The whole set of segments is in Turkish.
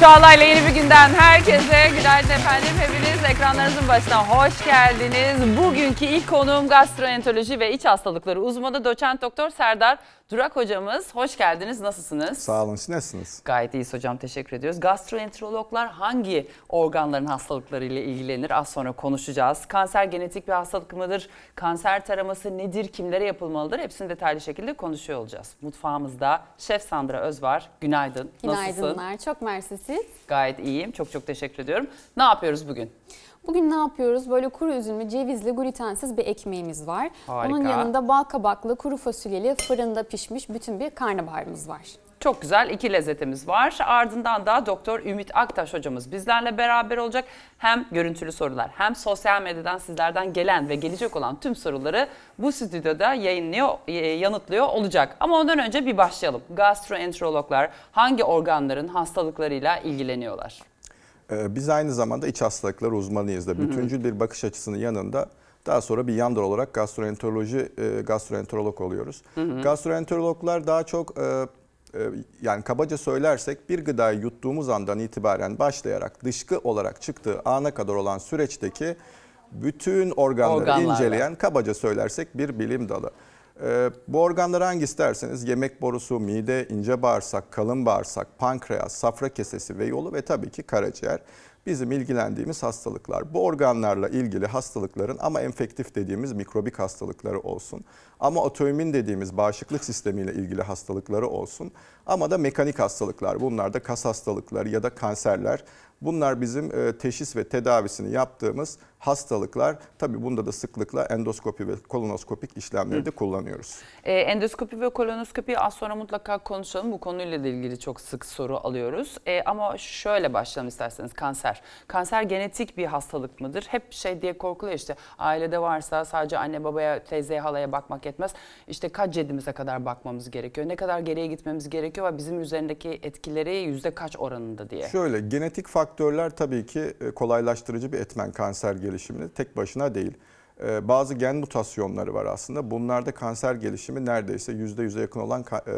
Çağlay'la yeni bir günden herkese günaydın efendim. Hepiniz ekranlarınızın başına hoş geldiniz. Bugünkü ilk konuğum gastroenteroloji ve iç hastalıkları uzmanı doçent doktor Serdar Durak hocamız hoş geldiniz. Nasılsınız? Sağ olun. Siz nasılsınız? Gayet iyiyiz hocam. Teşekkür ediyoruz. Gastroenterologlar hangi organların hastalıklarıyla ilgilenir? Az sonra konuşacağız. Kanser genetik bir hastalık mıdır? Kanser taraması nedir? Kimlere yapılmalıdır? Hepsini detaylı şekilde konuşuyor olacağız. Mutfağımızda Şef Sandra Öz var. Günaydın. Günaydınlar. Nasılsın? Çok mersi siz. Gayet iyiyim. Çok çok teşekkür ediyorum. Ne yapıyoruz bugün? Bugün ne yapıyoruz? Böyle kuru üzümlü, cevizli, glutensiz bir ekmeğimiz var. Harika. Onun yanında bal kabaklı, kuru fasulyeli, fırında pişmiş bütün bir karnabaharımız var. Çok güzel iki lezzetimiz var. Ardından da Doktor Ümit Aktaş hocamız bizlerle beraber olacak. Hem görüntülü sorular hem sosyal medyadan sizlerden gelen ve gelecek olan tüm soruları bu stüdyoda yayınlıyor, e, yanıtlıyor olacak. Ama ondan önce bir başlayalım. Gastroenterologlar hangi organların hastalıklarıyla ilgileniyorlar? Ee, biz aynı zamanda iç hastalıkları uzmanıyız da. Bütüncül bir bakış açısının yanında daha sonra bir yandır olarak gastroenteroloji, e, gastroenterolog oluyoruz. Gastroenterologlar daha çok e, e, yani kabaca söylersek bir gıdayı yuttuğumuz andan itibaren başlayarak dışkı olarak çıktığı ana kadar olan süreçteki bütün organları Organlarla. inceleyen kabaca söylersek bir bilim dalı. Ee, bu organları hangi derseniz yemek borusu, mide, ince bağırsak, kalın bağırsak, pankreas, safra kesesi ve yolu ve tabii ki karaciğer bizim ilgilendiğimiz hastalıklar. Bu organlarla ilgili hastalıkların ama enfektif dediğimiz mikrobik hastalıkları olsun. Ama otoimmün dediğimiz bağışıklık sistemiyle ilgili hastalıkları olsun. Ama da mekanik hastalıklar. Bunlar da kas hastalıkları ya da kanserler. Bunlar bizim e, teşhis ve tedavisini yaptığımız hastalıklar tabi bunda da sıklıkla endoskopi ve kolonoskopik işlemleri de kullanıyoruz. E, endoskopi ve kolonoskopi az sonra mutlaka konuşalım. Bu konuyla da ilgili çok sık soru alıyoruz. E, ama şöyle başlayalım isterseniz kanser. Kanser genetik bir hastalık mıdır? Hep şey diye korkuluyor işte ailede varsa sadece anne babaya, teyzeye, halaya bakmak yetmez. İşte kaç cedimize kadar bakmamız gerekiyor? Ne kadar geriye gitmemiz gerekiyor ve bizim üzerindeki etkileri yüzde kaç oranında diye. Şöyle genetik faktörler tabii ki e, kolaylaştırıcı bir etmen kanser gelişimini tek başına değil. Ee, bazı gen mutasyonları var aslında. Bunlarda kanser gelişimi neredeyse %100'e yakın olan e,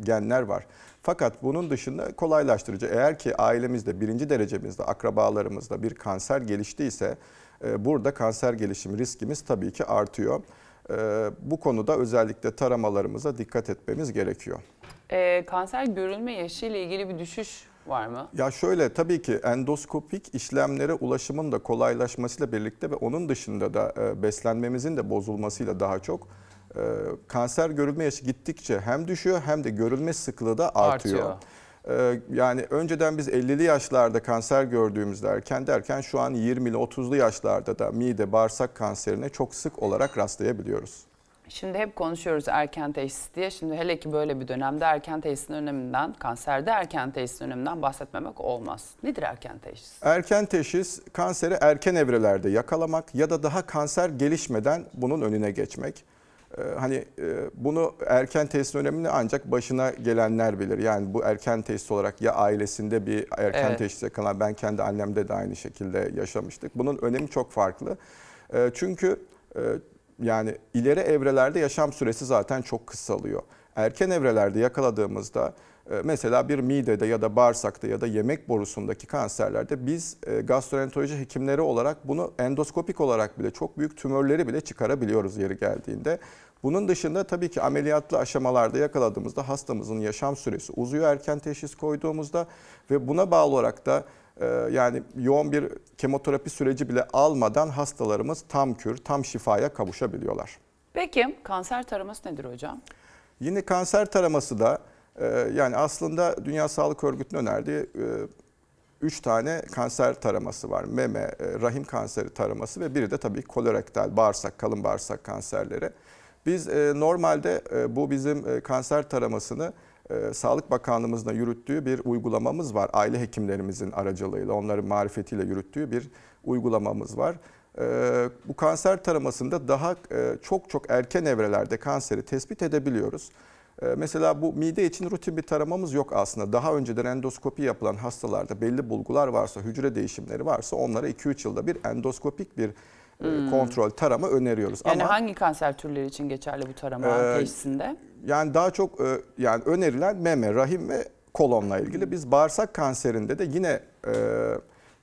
genler var. Fakat bunun dışında kolaylaştırıcı. Eğer ki ailemizde, birinci derecemizde, akrabalarımızda bir kanser geliştiyse e, burada kanser gelişimi riskimiz tabii ki artıyor. E, bu konuda özellikle taramalarımıza dikkat etmemiz gerekiyor. E, kanser görülme yaşı ile ilgili bir düşüş var mı? Ya şöyle tabii ki endoskopik işlemlere ulaşımın da kolaylaşmasıyla birlikte ve onun dışında da e, beslenmemizin de bozulmasıyla daha çok e, kanser görülme yaşı gittikçe hem düşüyor hem de görülme sıklığı da artıyor. artıyor e, yani önceden biz 50'li yaşlarda kanser gördüğümüz derken derken şu an 20'li 30'lu yaşlarda da mide bağırsak kanserine çok sık olarak rastlayabiliyoruz. Şimdi hep konuşuyoruz erken teşhis diye. Şimdi hele ki böyle bir dönemde erken teşhisin öneminden, kanserde erken teşhisin öneminden bahsetmemek olmaz. Nedir erken teşhis? Erken teşhis kanseri erken evrelerde yakalamak ya da daha kanser gelişmeden bunun önüne geçmek. Ee, hani e, bunu erken teşhisin önemini ancak başına gelenler bilir. Yani bu erken teşhis olarak ya ailesinde bir erken evet. teşhis yakalan ben kendi annemde de aynı şekilde yaşamıştık. Bunun önemi çok farklı. Ee, çünkü e, yani ileri evrelerde yaşam süresi zaten çok kısalıyor. Erken evrelerde yakaladığımızda e, mesela bir midede ya da bağırsakta ya da yemek borusundaki kanserlerde biz e, gastroenteroloji hekimleri olarak bunu endoskopik olarak bile çok büyük tümörleri bile çıkarabiliyoruz yeri geldiğinde. Bunun dışında tabii ki ameliyatlı aşamalarda yakaladığımızda hastamızın yaşam süresi uzuyor erken teşhis koyduğumuzda ve buna bağlı olarak da ee, yani yoğun bir kemoterapi süreci bile almadan hastalarımız tam kür, tam şifaya kavuşabiliyorlar. Peki kanser taraması nedir hocam? Yine kanser taraması da e, yani aslında Dünya Sağlık Örgütü'nün önerdiği 3 e, tane kanser taraması var. Meme, e, rahim kanseri taraması ve biri de tabii kolorektal, bağırsak, kalın bağırsak kanserleri. Biz normalde bu bizim kanser taramasını e, Sağlık Bakanlığımızın yürüttüğü bir uygulamamız var. Aile hekimlerimizin aracılığıyla, onların marifetiyle yürüttüğü bir uygulamamız var. E, bu kanser taramasında daha e, çok çok erken evrelerde kanseri tespit edebiliyoruz. Mesela bu mide için rutin bir taramamız yok aslında. Daha önceden endoskopi yapılan hastalarda belli bulgular varsa, hücre değişimleri varsa onlara 2-3 yılda bir endoskopik bir hmm. kontrol tarama öneriyoruz. Yani Ama, hangi kanser türleri için geçerli bu tarama e, teşhisinde? yani daha çok e, yani önerilen meme, rahim ve kolonla ilgili. Biz bağırsak kanserinde de yine e,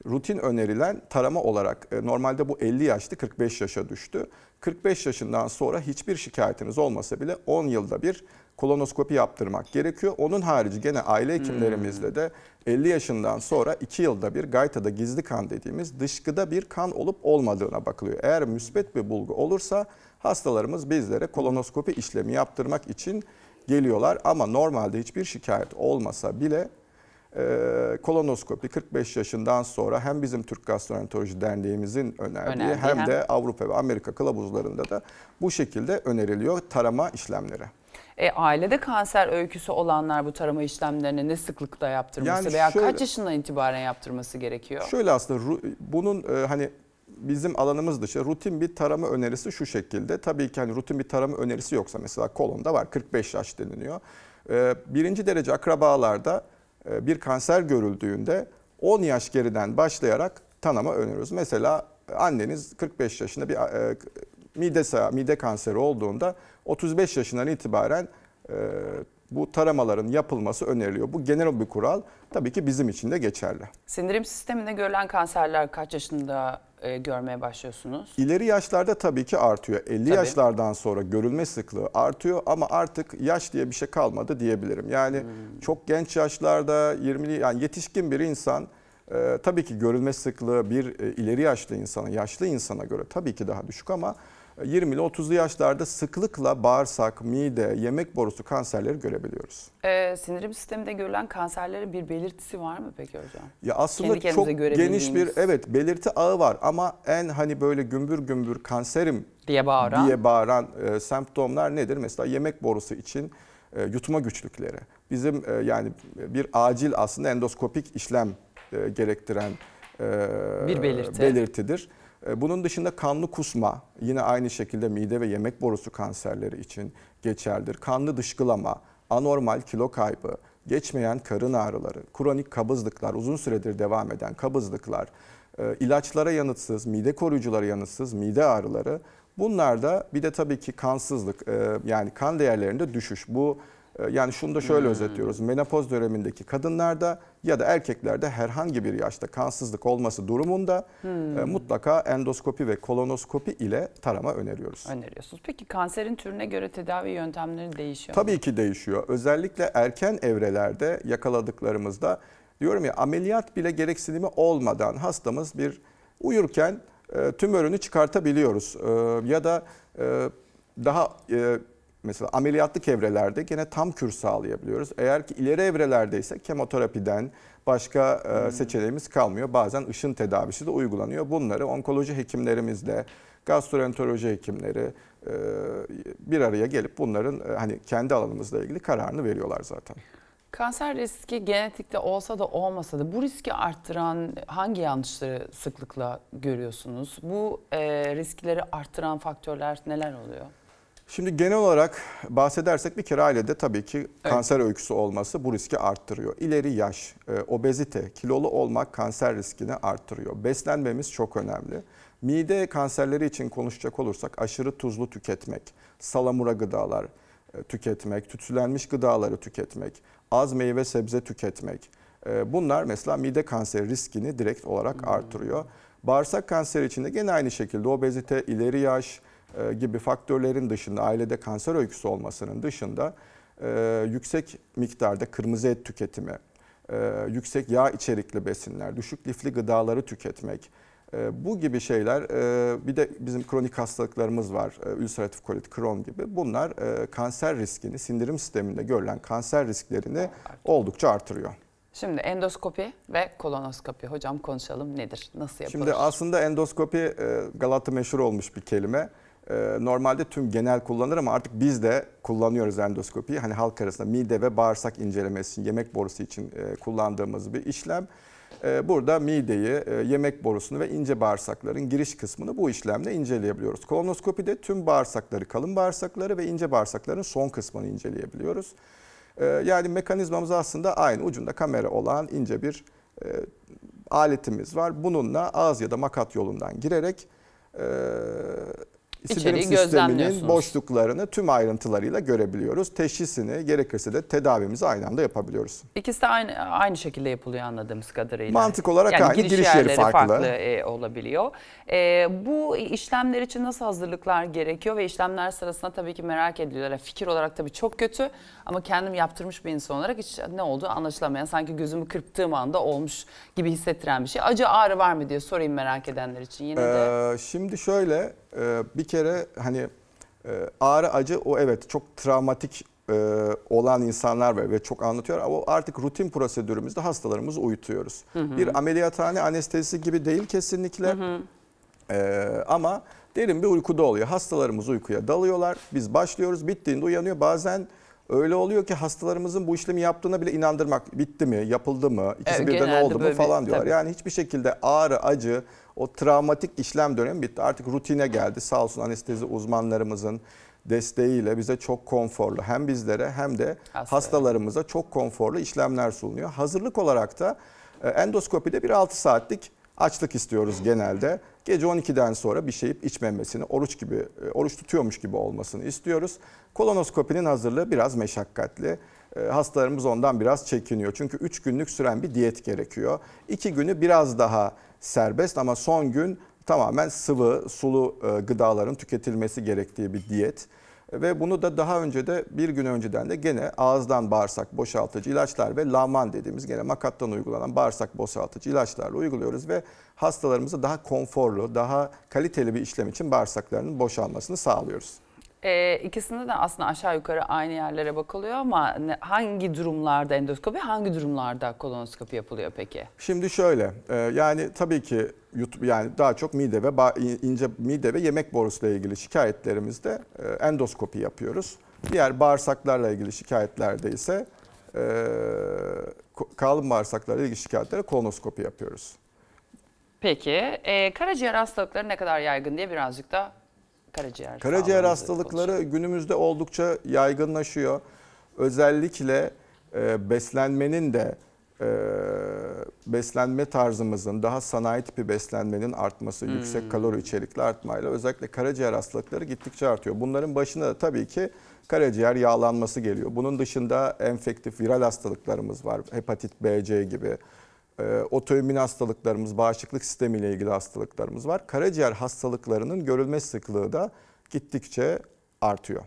rutin önerilen tarama olarak e, normalde bu 50 yaşlı 45 yaşa düştü. 45 yaşından sonra hiçbir şikayetiniz olmasa bile 10 yılda bir kolonoskopi yaptırmak gerekiyor. Onun harici gene aile hekimlerimizle de 50 yaşından sonra 2 yılda bir gaytada gizli kan dediğimiz dışkıda bir kan olup olmadığına bakılıyor. Eğer müsbet bir bulgu olursa Hastalarımız bizlere kolonoskopi işlemi yaptırmak için geliyorlar ama normalde hiçbir şikayet olmasa bile e, kolonoskopi 45 yaşından sonra hem bizim Türk Gastroenteroloji Derneğimizin önerdiği Önerdi, hem, hem de Avrupa ve Amerika kılavuzlarında da bu şekilde öneriliyor tarama işlemleri. E, ailede kanser öyküsü olanlar bu tarama işlemlerini ne sıklıkla yaptırması yani veya şöyle, kaç yaşından itibaren yaptırması gerekiyor? Şöyle aslında bunun e, hani bizim alanımız dışı rutin bir tarama önerisi şu şekilde. Tabii ki hani rutin bir tarama önerisi yoksa mesela kolonda var 45 yaş deniliyor. Ee, birinci derece akrabalarda e, bir kanser görüldüğünde 10 yaş geriden başlayarak tanama öneriyoruz. Mesela anneniz 45 yaşında bir e, mide, mide kanseri olduğunda 35 yaşından itibaren e, bu taramaların yapılması öneriliyor. Bu genel bir kural tabii ki bizim için de geçerli. Sindirim sisteminde görülen kanserler kaç yaşında e, görmeye başlıyorsunuz? İleri yaşlarda tabii ki artıyor. 50 tabii. yaşlardan sonra görülme sıklığı artıyor ama artık yaş diye bir şey kalmadı diyebilirim. Yani hmm. çok genç yaşlarda 20 yani yetişkin bir insan e, tabii ki görülme sıklığı bir e, ileri yaşlı insana, yaşlı insana göre tabii ki daha düşük ama 20 ile 30'lu yaşlarda sıklıkla bağırsak, mide, yemek borusu kanserleri görebiliyoruz. Ee, sindirim sisteminde görülen kanserlerin bir belirtisi var mı peki hocam? Ya aslında Kendi çok geniş bir evet belirti ağı var ama en hani böyle gümbür gümbür kanserim diye bağıran, diye bağıran e, semptomlar nedir? Mesela yemek borusu için e, yutma güçlükleri. Bizim e, yani bir acil aslında endoskopik işlem e, gerektiren e, bir belirti. belirtidir. E, bunun dışında kanlı kusma yine aynı şekilde mide ve yemek borusu kanserleri için geçerlidir. Kanlı dışkılama, anormal kilo kaybı, geçmeyen karın ağrıları, kronik kabızlıklar, uzun süredir devam eden kabızlıklar, e, ilaçlara yanıtsız, mide koruyuculara yanıtsız mide ağrıları. Bunlar da bir de tabii ki kansızlık e, yani kan değerlerinde düşüş. Bu ee, yani şunu da şöyle hmm. özetliyoruz. Menopoz dönemindeki kadınlarda ya da erkeklerde herhangi bir yaşta kansızlık olması durumunda e, hmm. e, mutlaka endoskopi ve kolonoskopi ile tarama öneriyoruz. Öneriyorsunuz. Peki kanserin türüne göre tedavi yöntemleri değişiyor mu? Tabii ki değişiyor. Özellikle erken evrelerde yakaladıklarımızda diyorum ya ameliyat bile gereksinimi olmadan hastamız bir uyurken e, tümörünü çıkartabiliyoruz. E, ya da e, daha e, mesela ameliyatlı evrelerde gene tam kür sağlayabiliyoruz. Eğer ki ileri evrelerde ise kemoterapiden başka e, hmm. seçeneğimiz kalmıyor. Bazen ışın tedavisi de uygulanıyor. Bunları onkoloji hekimlerimizle, gastroenteroloji hekimleri e, bir araya gelip bunların e, hani kendi alanımızla ilgili kararını veriyorlar zaten. Kanser riski genetikte olsa da olmasa da bu riski arttıran hangi yanlışları sıklıkla görüyorsunuz? Bu e, riskleri arttıran faktörler neler oluyor? Şimdi genel olarak bahsedersek bir kere ailede tabii ki kanser evet. öyküsü olması bu riski arttırıyor. İleri yaş, e, obezite, kilolu olmak kanser riskini arttırıyor. Beslenmemiz çok önemli. Mide kanserleri için konuşacak olursak aşırı tuzlu tüketmek, salamura gıdalar e, tüketmek, tütsülenmiş gıdaları tüketmek, az meyve sebze tüketmek. E, bunlar mesela mide kanseri riskini direkt olarak hmm. artırıyor. Bağırsak kanseri için de gene aynı şekilde obezite, ileri yaş, e, gibi faktörlerin dışında ailede kanser öyküsü olmasının dışında e, yüksek miktarda kırmızı et tüketimi, e, yüksek yağ içerikli besinler, düşük lifli gıdaları tüketmek, bu gibi şeyler bir de bizim kronik hastalıklarımız var ülseratif kolit, kron gibi. Bunlar kanser riskini sindirim sisteminde görülen kanser risklerini oldukça artırıyor. Şimdi endoskopi ve kolonoskopi hocam konuşalım nedir? Nasıl yapılır? Şimdi aslında endoskopi Galata meşhur olmuş bir kelime. Ee, normalde tüm genel kullanır ama artık biz de kullanıyoruz endoskopiyi. Hani halk arasında mide ve bağırsak incelemesi, için yemek borusu için e, kullandığımız bir işlem. Ee, burada mideyi, e, yemek borusunu ve ince bağırsakların giriş kısmını bu işlemle inceleyebiliyoruz. Kolonoskopide tüm bağırsakları, kalın bağırsakları ve ince bağırsakların son kısmını inceleyebiliyoruz. Ee, yani mekanizmamız aslında aynı ucunda kamera olan ince bir e, aletimiz var. Bununla ağız ya da makat yolundan girerek sindirim sisteminin boşluklarını tüm ayrıntılarıyla görebiliyoruz. Teşhisini gerekirse de tedavimizi aynı anda yapabiliyoruz. İkisi de aynı, aynı şekilde yapılıyor anladığımız kadarıyla. Mantık olarak yani aynı giriş, giriş yerleri farklı, farklı e, olabiliyor. E, bu işlemler için nasıl hazırlıklar gerekiyor ve işlemler sırasında tabii ki merak ediliyorlar. Fikir olarak tabii çok kötü ama kendim yaptırmış bir insan olarak hiç ne oldu anlaşılamayan sanki gözümü kırptığım anda olmuş gibi hissettiren bir şey. Acı ağrı var mı diye sorayım merak edenler için yine de. Ee, şimdi şöyle e, bir kere hani e, ağrı acı o evet çok travmatik e, olan insanlar var ve çok anlatıyor ama artık rutin prosedürümüzde hastalarımızı uyutuyoruz. Hı hı. Bir ameliyathane anestezisi gibi değil kesinlikle hı hı. E, ama derin bir uykuda oluyor. Hastalarımız uykuya dalıyorlar biz başlıyoruz bittiğinde uyanıyor bazen öyle oluyor ki hastalarımızın bu işlemi yaptığına bile inandırmak bitti mi yapıldı mı ikisi evet, birden oldu mu falan diyorlar. Tabii. Yani hiçbir şekilde ağrı acı o travmatik işlem dönemi bitti. Artık rutine geldi. Sağ olsun anestezi uzmanlarımızın desteğiyle bize çok konforlu hem bizlere hem de Hasta. hastalarımıza çok konforlu işlemler sunuyor. Hazırlık olarak da e, endoskopide bir 6 saatlik açlık istiyoruz genelde. Gece 12'den sonra bir şeyip içmemesini, oruç gibi e, oruç tutuyormuş gibi olmasını istiyoruz. Kolonoskopinin hazırlığı biraz meşakkatli. E, hastalarımız ondan biraz çekiniyor. Çünkü 3 günlük süren bir diyet gerekiyor. 2 günü biraz daha serbest ama son gün tamamen sıvı, sulu e, gıdaların tüketilmesi gerektiği bir diyet. Ve bunu da daha önce de bir gün önceden de gene ağızdan bağırsak boşaltıcı ilaçlar ve laman dediğimiz gene makattan uygulanan bağırsak boşaltıcı ilaçlarla uyguluyoruz ve hastalarımıza daha konforlu, daha kaliteli bir işlem için bağırsaklarının boşalmasını sağlıyoruz. E, ikisinde de aslında aşağı yukarı aynı yerlere bakılıyor ama ne, hangi durumlarda endoskopi, hangi durumlarda kolonoskopi yapılıyor peki? Şimdi şöyle, e, yani tabii ki YouTube, yani daha çok mide ve ince mide ve yemek borusuyla ilgili şikayetlerimizde e, endoskopi yapıyoruz. Diğer bağırsaklarla ilgili şikayetlerde ise e, kalın bağırsaklarla ilgili şikayetlere kolonoskopi yapıyoruz. Peki, e, karaciğer hastalıkları ne kadar yaygın diye birazcık da karaciğer Karaciğer hastalıkları konuşalım. günümüzde oldukça yaygınlaşıyor. Özellikle e, beslenmenin de e, beslenme tarzımızın daha sanayi tipi beslenmenin artması, hmm. yüksek kalori içerikli artmayla özellikle karaciğer hastalıkları gittikçe artıyor. Bunların başında da tabii ki karaciğer yağlanması geliyor. Bunun dışında enfektif viral hastalıklarımız var. Hepatit B, C gibi e, otoimmün hastalıklarımız, bağışıklık sistemiyle ilgili hastalıklarımız var. Karaciğer hastalıklarının görülme sıklığı da gittikçe artıyor.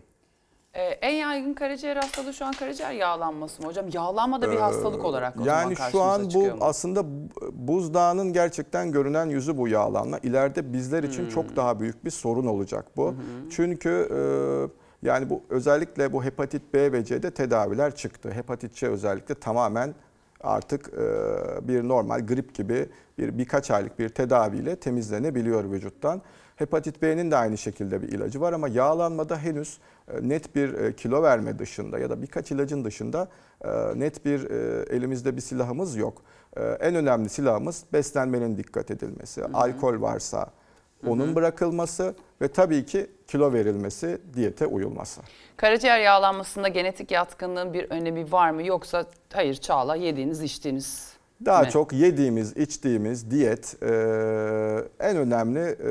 Ee, en yaygın karaciğer hastalığı şu an karaciğer yağlanması mı hocam? Yağlanma da bir ee, hastalık olarak o Yani şu an bu mu? aslında buzdağının gerçekten görünen yüzü bu yağlanma. İleride bizler için hmm. çok daha büyük bir sorun olacak bu. Hmm. Çünkü e, yani bu özellikle bu hepatit B ve C'de tedaviler çıktı. Hepatit C özellikle tamamen artık e, bir normal grip gibi bir birkaç aylık bir tedaviyle temizlenebiliyor vücuttan. Hepatit B'nin de aynı şekilde bir ilacı var ama yağlanmada henüz e, net bir e, kilo verme dışında ya da birkaç ilacın dışında net bir elimizde bir silahımız yok. En önemli silahımız beslenmenin dikkat edilmesi. Hı hı. Alkol varsa, onun bırakılması ve tabii ki kilo verilmesi, diyete uyulması. Karaciğer yağlanmasında genetik yatkınlığın bir önemi var mı yoksa hayır Çağla yediğiniz içtiğiniz daha mi? çok yediğimiz, içtiğimiz diyet e, en önemli e,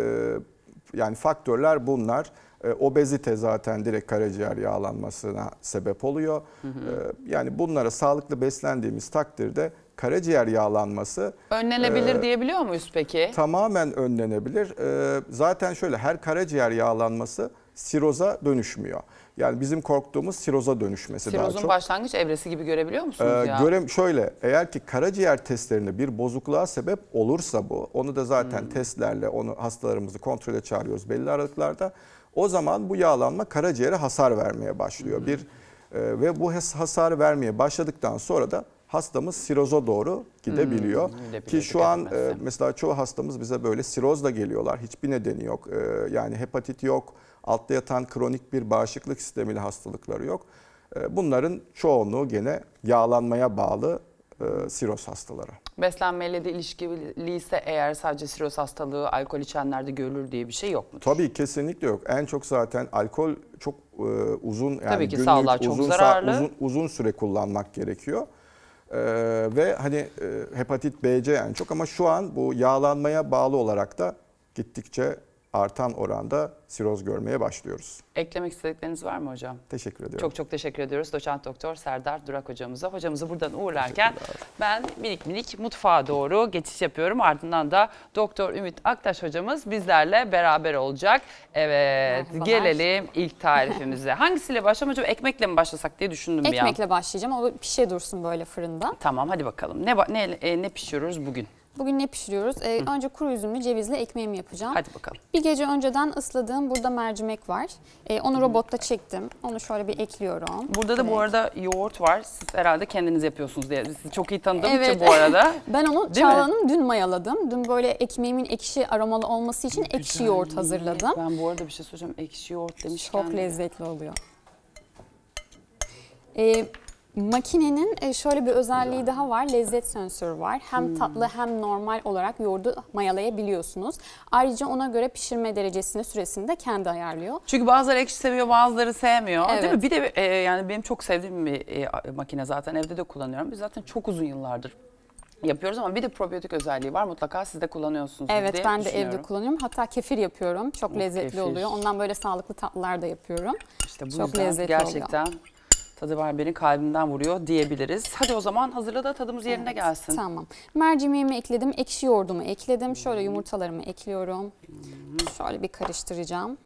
yani faktörler bunlar. E, obezite zaten direkt karaciğer yağlanmasına sebep oluyor. Hı hı. E, yani bunlara sağlıklı beslendiğimiz takdirde karaciğer yağlanması önlenebilir e, diyebiliyor muyuz peki? Tamamen önlenebilir. E, zaten şöyle her karaciğer yağlanması siroza dönüşmüyor. Yani bizim korktuğumuz siroza dönüşmesi Sirozun daha çok. Sirozun başlangıç evresi gibi görebiliyor musunuz ee, ya? Göre, şöyle eğer ki karaciğer testlerinde bir bozukluğa sebep olursa bu onu da zaten hmm. testlerle onu hastalarımızı kontrole çağırıyoruz belli aralıklarda. O zaman bu yağlanma karaciğere hasar vermeye başlıyor. Hmm. Bir e, ve bu hasar vermeye başladıktan sonra da hastamız siroza doğru gidebiliyor. Hmm, gidebiliyor Ki şu an e, mesela çoğu hastamız bize böyle sirozla geliyorlar. Hiçbir nedeni yok. E, yani hepatit yok. Altta yatan kronik bir bağışıklık sistemiyle hastalıkları yok. E, bunların çoğunluğu gene yağlanmaya bağlı e, siroz hastalara. Beslenmeyle de ilişkiliyse eğer sadece siroz hastalığı alkol içenlerde görülür diye bir şey yok mu? Tabii kesinlikle yok. En çok zaten alkol çok e, uzun yani Tabii ki günlük, çok uzun, zararlı. Uzun, uzun süre kullanmak gerekiyor. Ee, ve hani e, hepatit C en çok ama şu an bu yağlanmaya bağlı olarak da gittikçe artan oranda siroz görmeye başlıyoruz. Eklemek istedikleriniz var mı hocam? Teşekkür ediyorum. Çok çok teşekkür ediyoruz doçent doktor Serdar Durak hocamıza. Hocamızı buradan uğurlarken ben minik minik mutfağa doğru geçiş yapıyorum. Ardından da doktor Ümit Aktaş hocamız bizlerle beraber olacak. Evet gelelim ilk tarifimize. Hangisiyle başlayalım hocam? Ekmekle mi başlasak diye düşündüm Ekmekle bir an. Ekmekle başlayacağım O pişe dursun böyle fırında. Tamam hadi bakalım. Ne, ne, e, ne pişiriyoruz bugün? Bugün ne pişiriyoruz? Ee, önce kuru üzümlü cevizli ekmeğimi yapacağım. Hadi bakalım. Bir gece önceden ısladığım burada mercimek var. Ee, onu robotta çektim. Onu şöyle bir ekliyorum. Burada da evet. bu arada yoğurt var. Siz herhalde kendiniz yapıyorsunuz diye. Sizi çok iyi tanıdığım evet. için bu arada. ben onu Çağla'nın dün mayaladım. Dün böyle ekmeğimin ekşi aromalı olması için Güzel. ekşi yoğurt hazırladım. Ben bu arada bir şey söyleyeceğim. Ekşi yoğurt demişken. Çok lezzetli oluyor. Ee, Makinenin e, şöyle bir özelliği daha var. Lezzet sensörü var. Hem hmm. tatlı hem normal olarak yoğurdu mayalayabiliyorsunuz. Ayrıca ona göre pişirme derecesini süresini de kendi ayarlıyor. Çünkü bazıları ekşi seviyor, bazıları sevmiyor. Evet. Değil mi? Bir de e, yani benim çok sevdiğim bir e, makine zaten evde de kullanıyorum. Biz zaten çok uzun yıllardır yapıyoruz ama bir de probiyotik özelliği var. Mutlaka siz de kullanıyorsunuz Evet diye ben de evde kullanıyorum. Hatta kefir yapıyorum. Çok lezzetli kefir. oluyor. Ondan böyle sağlıklı tatlılar da yapıyorum. İşte bu Çok lezzetli gerçekten oluyor. Tadı var beni kalbimden vuruyor diyebiliriz. Hadi o zaman hazırla da tadımız yerine evet, gelsin. Tamam. Mercimeğimi ekledim. Ekşi yoğurdumu ekledim. Şöyle yumurtalarımı ekliyorum. Şöyle bir karıştıracağım.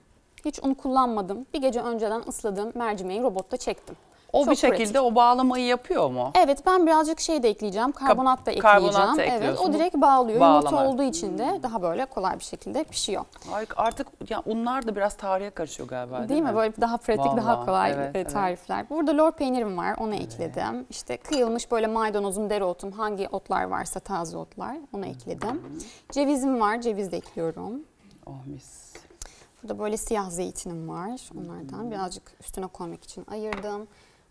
Hiç un kullanmadım. Bir gece önceden ısladığım mercimeği robotta çektim. O Çok bir şekilde pratik. o bağlamayı yapıyor mu? Evet ben birazcık şey de ekleyeceğim. Karbonat da ekleyeceğim. Karbonat da evet, o direkt bağlıyor. Yumurta olduğu için de daha böyle kolay bir şekilde pişiyor. Harika. Artık ya unlar da biraz tarihe karışıyor galiba. Değil, değil mi? mi? Böyle daha pratik, Vallahi, daha kolay evet, e, tarifler. Evet. Burada lor peynirim var. Onu evet. ekledim. İşte kıyılmış böyle maydanozum, dereotum, hangi otlar varsa taze otlar. Onu ekledim. Hı-hı. Cevizim var. Ceviz de ekliyorum. Oh mis. Burada böyle siyah zeytinim var. Onlardan Hı-hı. birazcık üstüne koymak için ayırdım.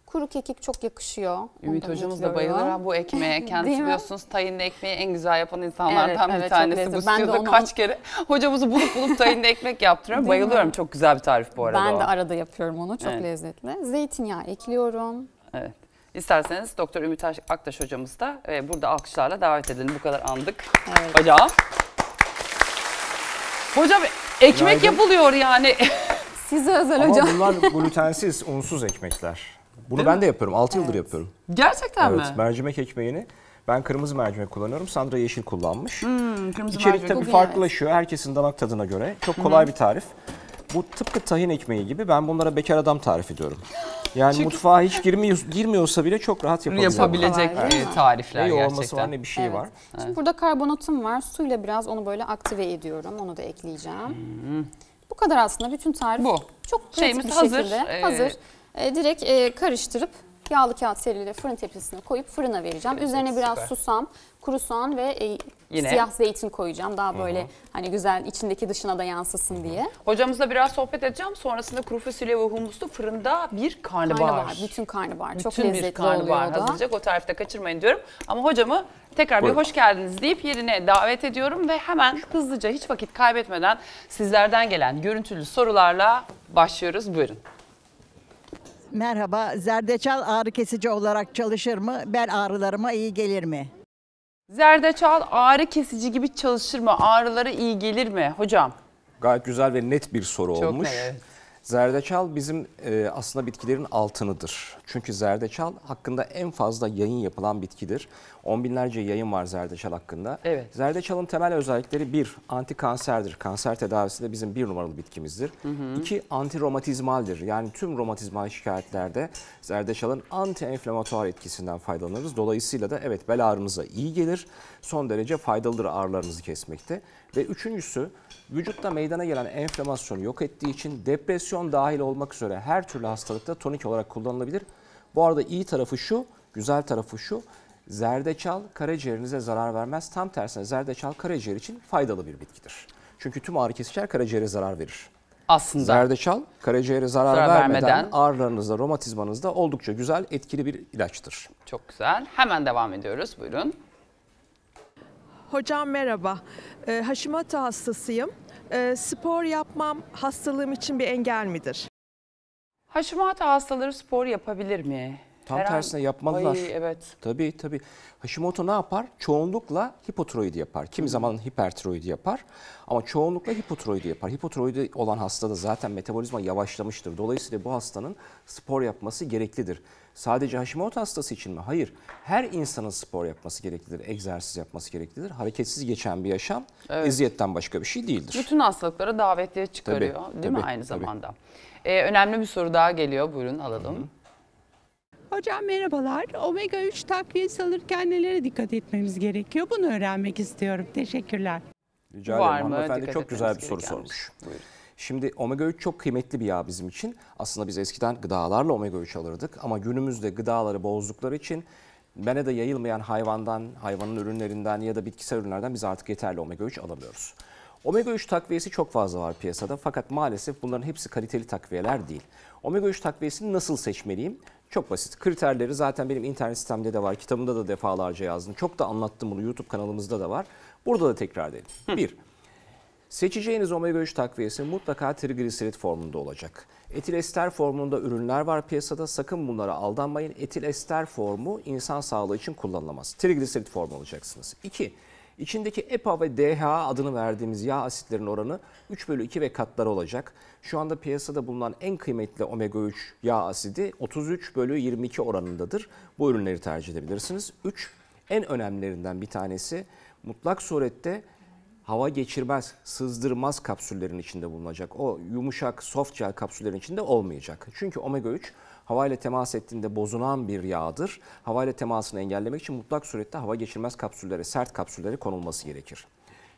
Kuru kekik çok yakışıyor. Ümit Onu hocamız da bayılır ha bu ekmeğe. Kendisi biliyorsunuz tayinli ekmeği en güzel yapan insanlardan Evet, bir evet, tanesi. Bu lezzetli. Ben stüdyoda onu- kaç kere hocamızı bulup bulup tayinli ekmek yaptırıyor. Değil mi? Bayılıyorum. Çok güzel bir tarif bu arada Ben o. de arada yapıyorum onu. Çok Evet. lezzetli. Zeytinyağı ekliyorum. Evet. İsterseniz Doktor Ümit Aktaş hocamız da e, burada alkışlarla davet edelim. Bu kadar andık. Evet. Hocam. Hocam ekmek Günaydın. yapılıyor yani. Size özel Ama hocam. bunlar glutensiz, unsuz ekmekler. Bunu Değil ben mi? de yapıyorum. 6 evet. yıldır yapıyorum. Gerçekten evet, mi? Mercimek ekmeğini ben kırmızı mercimek kullanıyorum. Sandra yeşil kullanmış. Hmm, kırmızı İçerik mercimek. tabii farklılaşıyor. Evet. Herkesin damak tadına göre. Çok kolay hı bir tarif. Bu tıpkı tahin ekmeği gibi ben bunlara bekar adam tarifi diyorum. Yani Çünkü... mutfağa hiç girmiyor, girmiyorsa bile çok rahat yapabiliyor. Yapabilecek evet. tarifler ne olması var ne bir şey evet. var. Şimdi burada karbonatım var. Suyla biraz onu böyle aktive ediyorum. Onu da ekleyeceğim. Hmm. Bu kadar aslında bütün tarif. Bu. Çok pratik Şeyimiz bir hazır. şekilde ee, hazır. E, direkt e, karıştırıp yağlı kağıt serili fırın tepsisine koyup fırına vereceğim. Evet, Üzerine biraz süper. susam, kuru soğan ve e, Yine. siyah zeytin koyacağım. Daha böyle Hı -hı. hani güzel içindeki dışına da yansısın Hı -hı. diye. Hocamızla biraz sohbet edeceğim. Sonrasında kuru fasulye ve humuslu fırında bir karnabahar. Karnabahar, bütün karnabahar. Bütün Çok lezzetli bir karnabahar oluyor hazırlayacak. O tarifte kaçırmayın diyorum. Ama hocamı tekrar Buyurun. bir hoş geldiniz deyip yerine davet ediyorum ve hemen hızlıca hiç vakit kaybetmeden sizlerden gelen görüntülü sorularla başlıyoruz. Buyurun. Merhaba, zerdeçal ağrı kesici olarak çalışır mı? Bel ağrılarıma iyi gelir mi? Zerdeçal ağrı kesici gibi çalışır mı? Ağrılara iyi gelir mi hocam? Gayet güzel ve net bir soru Çok olmuş. Net. Zerdeçal bizim e, aslında bitkilerin altınıdır. Çünkü zerdeçal hakkında en fazla yayın yapılan bitkidir on binlerce yayın var zerdeçal hakkında. Evet. Zerdeçalın temel özellikleri bir, anti kanserdir. Kanser tedavisi de bizim bir numaralı bitkimizdir. Hı hı. İki, anti romatizmaldir. Yani tüm romatizmal şikayetlerde zerdeçalın anti enflamatuar etkisinden faydalanırız. Dolayısıyla da evet bel ağrımıza iyi gelir. Son derece faydalıdır ağrılarımızı kesmekte. Ve üçüncüsü, vücutta meydana gelen enflamasyonu yok ettiği için depresyon dahil olmak üzere her türlü hastalıkta tonik olarak kullanılabilir. Bu arada iyi tarafı şu, güzel tarafı şu. Zerdeçal karaciğerinize zarar vermez. Tam tersine zerdeçal karaciğer için faydalı bir bitkidir. Çünkü tüm ağrı kesiciler karaciğere zarar verir. Aslında. Zerdeçal karaciğere zarar, zarar vermeden, vermeden ağrılarınızda, romatizmanızda oldukça güzel, etkili bir ilaçtır. Çok güzel. Hemen devam ediyoruz. Buyurun. Hocam merhaba. Ee, Hashimoto hastasıyım. Ee, spor yapmam hastalığım için bir engel midir? Hashimoto hastaları spor yapabilir mi? Tam Herhangi... tersine yapmalılar. Ay, evet. Tabii tabii. Hashimoto ne yapar? Çoğunlukla hipotiroidi yapar. Kimi zaman hipertiroidi yapar ama çoğunlukla hipotiroidi yapar. Hipotiroidi olan hastada zaten metabolizma yavaşlamıştır. Dolayısıyla bu hastanın spor yapması gereklidir. Sadece Hashimoto hastası için mi? Hayır. Her insanın spor yapması gereklidir. Egzersiz yapması gereklidir. Hareketsiz geçen bir yaşam evet. eziyetten başka bir şey değildir. Bütün hastalıklara davetiye çıkarıyor tabii, değil tabii, mi aynı tabii. zamanda? Ee, önemli bir soru daha geliyor. Buyurun alalım. Hı -hı. Hocam merhabalar. Omega 3 takviyesi alırken nelere dikkat etmemiz gerekiyor? Bunu öğrenmek istiyorum. Teşekkürler. Rica ederim. Hanımefendi çok güzel bir soru sormuş. Buyurun. Şimdi omega 3 çok kıymetli bir yağ bizim için. Aslında biz eskiden gıdalarla omega 3 alırdık ama günümüzde gıdaları bozdukları için bene de yayılmayan hayvandan, hayvanın ürünlerinden ya da bitkisel ürünlerden biz artık yeterli omega 3 alabiliyoruz. Omega 3 takviyesi çok fazla var piyasada fakat maalesef bunların hepsi kaliteli takviyeler değil. Omega 3 takviyesini nasıl seçmeliyim? Çok basit. Kriterleri zaten benim internet sistemde de var. Kitabımda da defalarca yazdım. Çok da anlattım bunu. YouTube kanalımızda da var. Burada da tekrar edelim. Hı. Bir, seçeceğiniz omega 3 takviyesi mutlaka trigliserit formunda olacak. Etil ester formunda ürünler var piyasada. Sakın bunlara aldanmayın. Etil ester formu insan sağlığı için kullanılamaz. Trigliserit formu olacaksınız. İki, İçindeki EPA ve DHA adını verdiğimiz yağ asitlerin oranı 3 bölü 2 ve katları olacak. Şu anda piyasada bulunan en kıymetli omega 3 yağ asidi 33 bölü 22 oranındadır. Bu ürünleri tercih edebilirsiniz. 3 en önemlilerinden bir tanesi mutlak surette hava geçirmez, sızdırmaz kapsüllerin içinde bulunacak. O yumuşak soft gel kapsüllerin içinde olmayacak. Çünkü omega 3 havayla temas ettiğinde bozulan bir yağdır. Havayla temasını engellemek için mutlak surette hava geçirmez kapsüllere, sert kapsüllere konulması gerekir.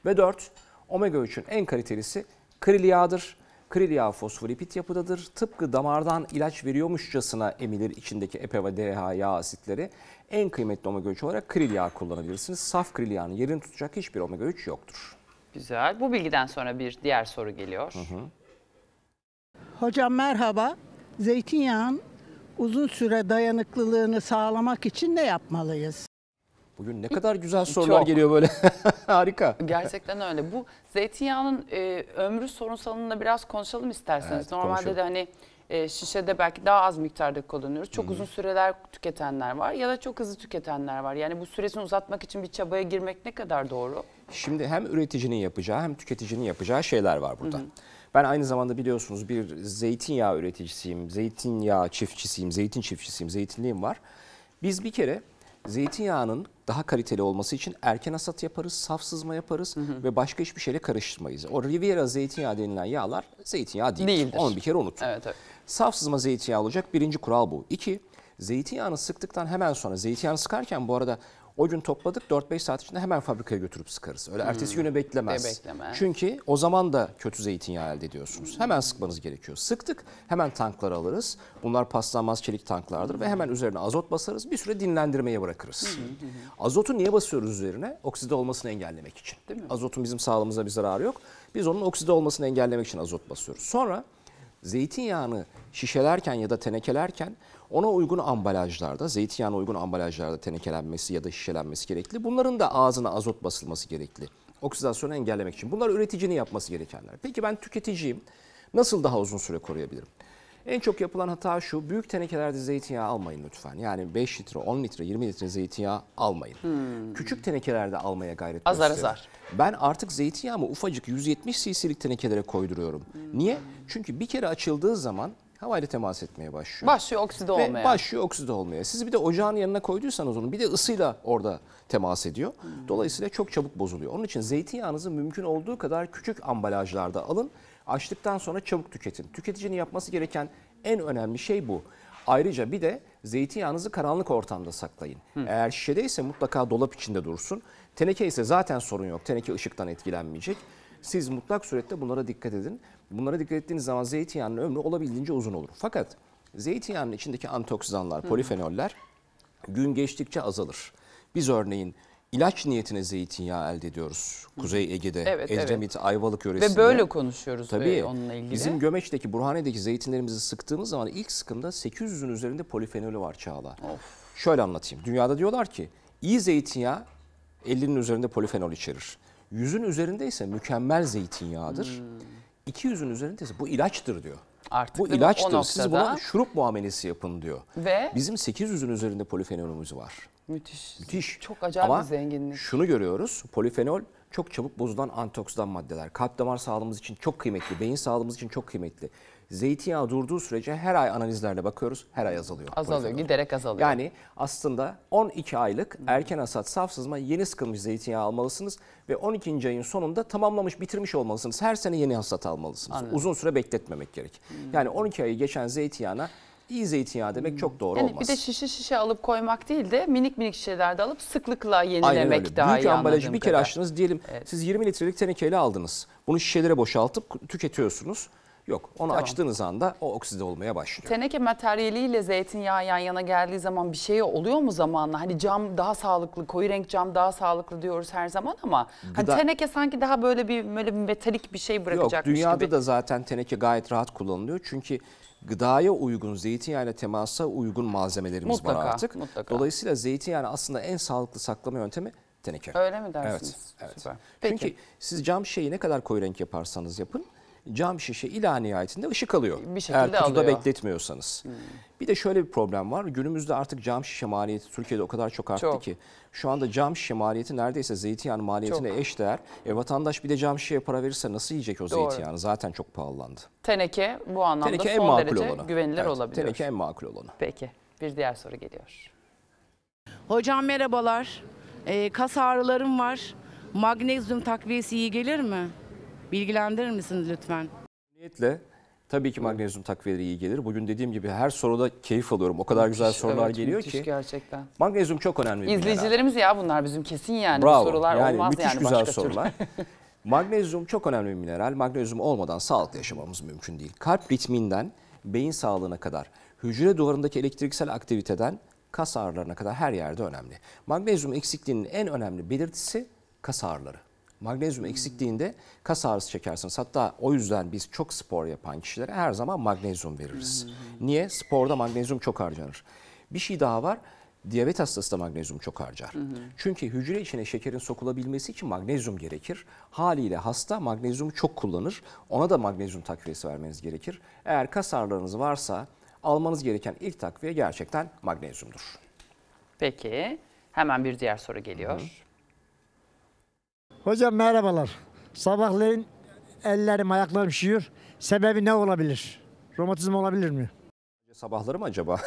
Ve 4. Omega 3'ün en kalitelisi kril yağdır. Kril yağı fosfolipid yapıdadır. Tıpkı damardan ilaç veriyormuşçasına emilir içindeki EPA ve DHA yağ asitleri. En kıymetli omega 3 olarak kril yağı kullanabilirsiniz. Saf kril yağının yerini tutacak hiçbir omega 3 yoktur. Güzel. Bu bilgiden sonra bir diğer soru geliyor. Hı hı. Hocam merhaba. Zeytinyağın uzun süre dayanıklılığını sağlamak için ne yapmalıyız? Bugün ne kadar güzel sorular Çok. geliyor böyle. Harika. Gerçekten öyle. Bu zeytinyağının e, ömrü sorunsalında biraz konuşalım isterseniz. Evet, Normalde konuşalım. de hani e, şişede belki daha az miktarda kullanıyoruz. Çok hmm. uzun süreler tüketenler var ya da çok hızlı tüketenler var. Yani bu süresini uzatmak için bir çabaya girmek ne kadar doğru? Şimdi hem üreticinin yapacağı hem tüketicinin yapacağı şeyler var burada. Hmm. Ben aynı zamanda biliyorsunuz bir zeytinyağı üreticisiyim, zeytinyağı çiftçisiyim, zeytin çiftçisiyim, zeytinliğim var. Biz bir kere zeytinyağının daha kaliteli olması için erken hasat yaparız, saf sızma yaparız hı hı. ve başka hiçbir şeyle karıştırmayız. O Riviera zeytinyağı denilen yağlar zeytinyağı değildir. değildir. Onu bir kere unutun. Evet, evet. Saf sızma zeytinyağı olacak birinci kural bu. İki, zeytinyağını sıktıktan hemen sonra, zeytinyağını sıkarken bu arada o gün topladık 4-5 saat içinde hemen fabrikaya götürüp sıkarız. Öyle hmm. ertesi güne beklemez. E, bekleme. Çünkü o zaman da kötü zeytinyağı elde ediyorsunuz. Hemen sıkmanız gerekiyor. Sıktık hemen tankları alırız. Bunlar paslanmaz çelik tanklardır hmm. ve hemen üzerine azot basarız. Bir süre dinlendirmeye bırakırız. Hmm. Azotu niye basıyoruz üzerine? Okside olmasını engellemek için. Değil mi? Azotun bizim sağlığımıza bir zararı yok. Biz onun okside olmasını engellemek için azot basıyoruz. Sonra zeytinyağını şişelerken ya da tenekelerken ona uygun ambalajlarda, zeytinyağına uygun ambalajlarda tenekelenmesi ya da şişelenmesi gerekli. Bunların da ağzına azot basılması gerekli. Oksidasyonu engellemek için. Bunlar üreticinin yapması gerekenler. Peki ben tüketiciyim. Nasıl daha uzun süre koruyabilirim? En çok yapılan hata şu. Büyük tenekelerde zeytinyağı almayın lütfen. Yani 5 litre, 10 litre, 20 litre zeytinyağı almayın. Hmm. Küçük tenekelerde almaya gayret azar gösterin. Azar azar. Ben artık zeytinyağımı ufacık 170 cc'lik tenekelere koyduruyorum. Hmm. Niye? Çünkü bir kere açıldığı zaman havayla temas etmeye başlıyor. Başlıyor okside Ve olmaya. Başlıyor okside olmaya. Siz bir de ocağın yanına koyduysanız onu bir de ısıyla orada temas ediyor. Hmm. Dolayısıyla çok çabuk bozuluyor. Onun için zeytinyağınızı mümkün olduğu kadar küçük ambalajlarda alın. Açtıktan sonra çabuk tüketin. Tüketicinin yapması gereken en önemli şey bu. Ayrıca bir de zeytinyağınızı karanlık ortamda saklayın. Hı. Eğer şişedeyse mutlaka dolap içinde dursun. Teneke ise zaten sorun yok. Teneke ışıktan etkilenmeyecek. Siz mutlak surette bunlara dikkat edin. Bunlara dikkat ettiğiniz zaman zeytinyağının ömrü olabildiğince uzun olur. Fakat zeytinyağının içindeki antioksidanlar, polifenoller gün geçtikçe azalır. Biz örneğin ilaç niyetine zeytinyağı elde ediyoruz. Kuzey Ege'de, evet, Edremit, evet. Ayvalık yöresinde. Ve böyle konuşuyoruz Tabii, e, onunla ilgili. Bizim Gömeç'teki, Burhane'deki zeytinlerimizi sıktığımız zaman ilk sıkımda 800'ün üzerinde polifenolü var Çağla. Of. Şöyle anlatayım. Dünyada diyorlar ki iyi zeytinyağı 50'nin üzerinde polifenol içerir. Yüzün üzerinde ise mükemmel zeytinyağıdır. Hmm. İki yüzün üzerinde ise bu ilaçtır diyor. Artık bu ilaçtır. Noktada... Siz buna şurup muamelesi yapın diyor. Ve bizim 800'ün üzerinde polifenolümüz var. Müthiş. Müthiş. Çok acayip Ama bir zenginlik. şunu görüyoruz. Polifenol çok çabuk bozulan antioksidan maddeler. Kalp damar sağlığımız için çok kıymetli. Beyin sağlığımız için çok kıymetli. Zeytinyağı durduğu sürece her ay analizlerle bakıyoruz. Her ay azalıyor. Azalıyor, giderek azalıyor. Yani aslında 12 aylık erken hasat safsızma yeni sıkılmış zeytinyağı almalısınız ve 12. ayın sonunda tamamlamış, bitirmiş olmalısınız. Her sene yeni hasat almalısınız. Anladım. Uzun süre bekletmemek gerek. Hmm. Yani 12 ayı geçen zeytinyağına iyi zeytinyağı demek çok doğru yani olmaz. Bir de şişe şişe alıp koymak değil de minik minik şişelerde alıp sıklıkla yenilemek daha Büyük iyi ambalajı bir kere açtınız diyelim Evet. siz 20 litrelik tenekeyle aldınız. Bunu şişelere boşaltıp tüketiyorsunuz. Yok. Onu Tamam. açtığınız anda o okside olmaya başlıyor. Teneke materyaliyle zeytinyağı yan yana geldiği zaman bir şey oluyor mu zamanla? Hani cam daha sağlıklı, koyu renk cam daha sağlıklı diyoruz her zaman ama hani teneke sanki daha böyle bir böyle bir metalik bir şey Yok dünyada gibi. da zaten teneke gayet rahat kullanılıyor. Çünkü gıdaya uygun, zeytinyağıyla temasa uygun malzemelerimiz var artık. mutlaka. Dolayısıyla zeytinyağı aslında en sağlıklı saklama yöntemi teneke. Öyle mi dersiniz? Evet. evet. Süper. Peki. Çünkü siz cam şeyi ne kadar koyu renk yaparsanız yapın cam şişe ila nihayetinde ışık alıyor. Bir şekilde Eğer kutuda alıyor. bekletmiyorsanız. Hmm. Bir de şöyle bir problem var. Günümüzde artık cam şişe maliyeti Türkiye'de o kadar çok arttı çok. ki. Şu anda cam şişe maliyeti neredeyse zeytinyağının maliyetine çok. eşdeğer. E, vatandaş bir de cam şişeye para verirse nasıl yiyecek o Doğru. zeytinyağını? Zaten çok pahalandı. Teneke bu anlamda teneke son en makul derece olanı. güvenilir evet, olabiliyor. Teneke en makul olanı. Peki bir diğer soru geliyor. Hocam merhabalar. Ee, kas ağrılarım var. Magnezyum takviyesi iyi gelir mi? Bilgilendirir misiniz lütfen? Niyetle tabii ki magnezyum takviyeleri iyi gelir. Bugün dediğim gibi her soruda keyif alıyorum. O kadar müthiş, güzel sorular evet, geliyor ki. gerçekten. Magnezyum çok önemli İzleyicilerimiz mineral. ya bunlar bizim kesin yani. Bravo. Bu sorular yani olmaz yani güzel başka sorular. magnezyum çok önemli bir mineral. Magnezyum olmadan sağlıklı yaşamamız mümkün değil. Kalp ritminden beyin sağlığına kadar, hücre duvarındaki elektriksel aktiviteden kas ağrılarına kadar her yerde önemli. Magnezyum eksikliğinin en önemli belirtisi kas ağrıları. Magnezyum eksikliğinde kas ağrısı çekersiniz. Hatta o yüzden biz çok spor yapan kişilere her zaman magnezyum veririz. Niye? Sporda magnezyum çok harcanır. Bir şey daha var. Diyabet hastası da magnezyum çok harcar. Çünkü hücre içine şekerin sokulabilmesi için magnezyum gerekir. Haliyle hasta magnezyumu çok kullanır. Ona da magnezyum takviyesi vermeniz gerekir. Eğer kas ağrılarınız varsa almanız gereken ilk takviye gerçekten magnezyumdur. Peki hemen bir diğer soru geliyor. hı. Hocam merhabalar. Sabahleyin ellerim ayaklarım şişiyor. Sebebi ne olabilir? Romatizm olabilir mi? Sabahları mı acaba?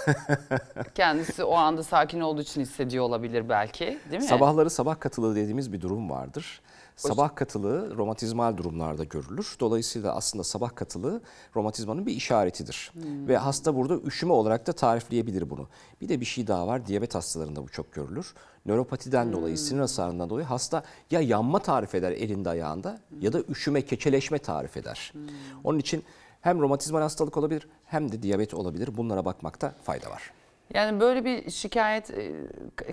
Kendisi o anda sakin olduğu için hissediyor olabilir belki değil mi? Sabahları sabah katılı dediğimiz bir durum vardır. Sabah katılığı romatizmal durumlarda görülür. Dolayısıyla aslında sabah katılığı romatizmanın bir işaretidir. Hmm. Ve hasta burada üşüme olarak da tarifleyebilir bunu. Bir de bir şey daha var. Diyabet hastalarında bu çok görülür. Nöropatiden hmm. dolayı, sinir hasarından dolayı hasta ya yanma tarif eder elinde ayağında hmm. ya da üşüme, keçeleşme tarif eder. Hmm. Onun için hem romatizmal hastalık olabilir hem de diyabet olabilir. Bunlara bakmakta fayda var. Yani böyle bir şikayet e,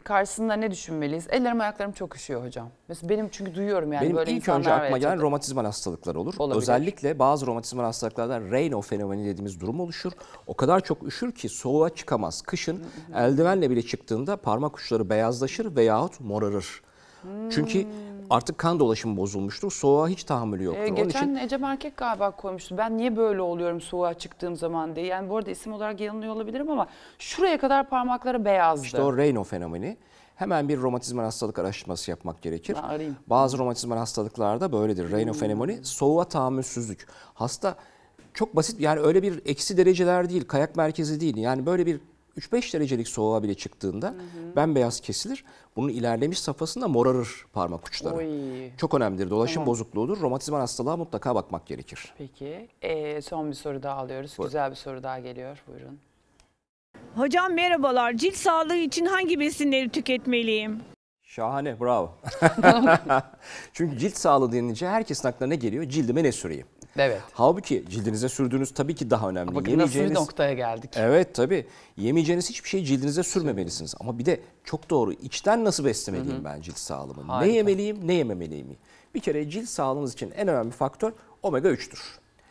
karşısında ne düşünmeliyiz? Ellerim ayaklarım çok üşüyor hocam. Mesela benim çünkü duyuyorum yani benim böyle ilk önce aklıma gelen çok... romatizmal hastalıklar olur. Olabilir. Özellikle bazı romatizmal hastalıklarda Raynaud fenomeni dediğimiz durum oluşur. O kadar çok üşür ki soğuğa çıkamaz. Kışın eldivenle bile çıktığında parmak uçları beyazlaşır veyahut morarır. Çünkü artık kan dolaşımı bozulmuştur. Soğuğa hiç tahammülü yoktur. Ee, geçen Onun için... Ecem Erkek galiba koymuştu. Ben niye böyle oluyorum soğuğa çıktığım zaman diye. Yani bu arada isim olarak yanılıyor olabilirim ama şuraya kadar parmakları beyazdı. İşte o Reyno fenomeni hemen bir romatizma hastalık araştırması yapmak gerekir. Bazı romatizma hastalıklarda böyledir. Reyno fenomeni soğuğa tahammülsüzlük. Hasta çok basit yani öyle bir eksi dereceler değil, kayak merkezi değil. Yani böyle bir 3-5 derecelik soğuğa bile çıktığında hı hı. bembeyaz kesilir. Bunun ilerlemiş safhasında morarır parmak uçları. Oy. Çok önemlidir. Dolaşım tamam. bozukluğudur. Romatizmal hastalığa mutlaka bakmak gerekir. Peki. E, son bir soru daha alıyoruz. Buyurun. Güzel bir soru daha geliyor. Buyurun. Hocam merhabalar. Cilt sağlığı için hangi besinleri tüketmeliyim? Şahane, bravo. Çünkü cilt sağlığı denince herkesin aklına ne geliyor? Cildime ne süreyim? Evet. Halbuki cildinize sürdüğünüz tabii ki daha önemli. Bakın yemeyeceğiniz... nasıl bir noktaya geldik. Evet tabii. Yemeyeceğiniz hiçbir şeyi cildinize sürmemelisiniz. Ama bir de çok doğru içten nasıl beslemeliyim Hı-hı. ben cilt sağlığımı? Harika. Ne yemeliyim ne yememeliyim? Bir kere cilt sağlığınız için en önemli faktör omega 3'tür.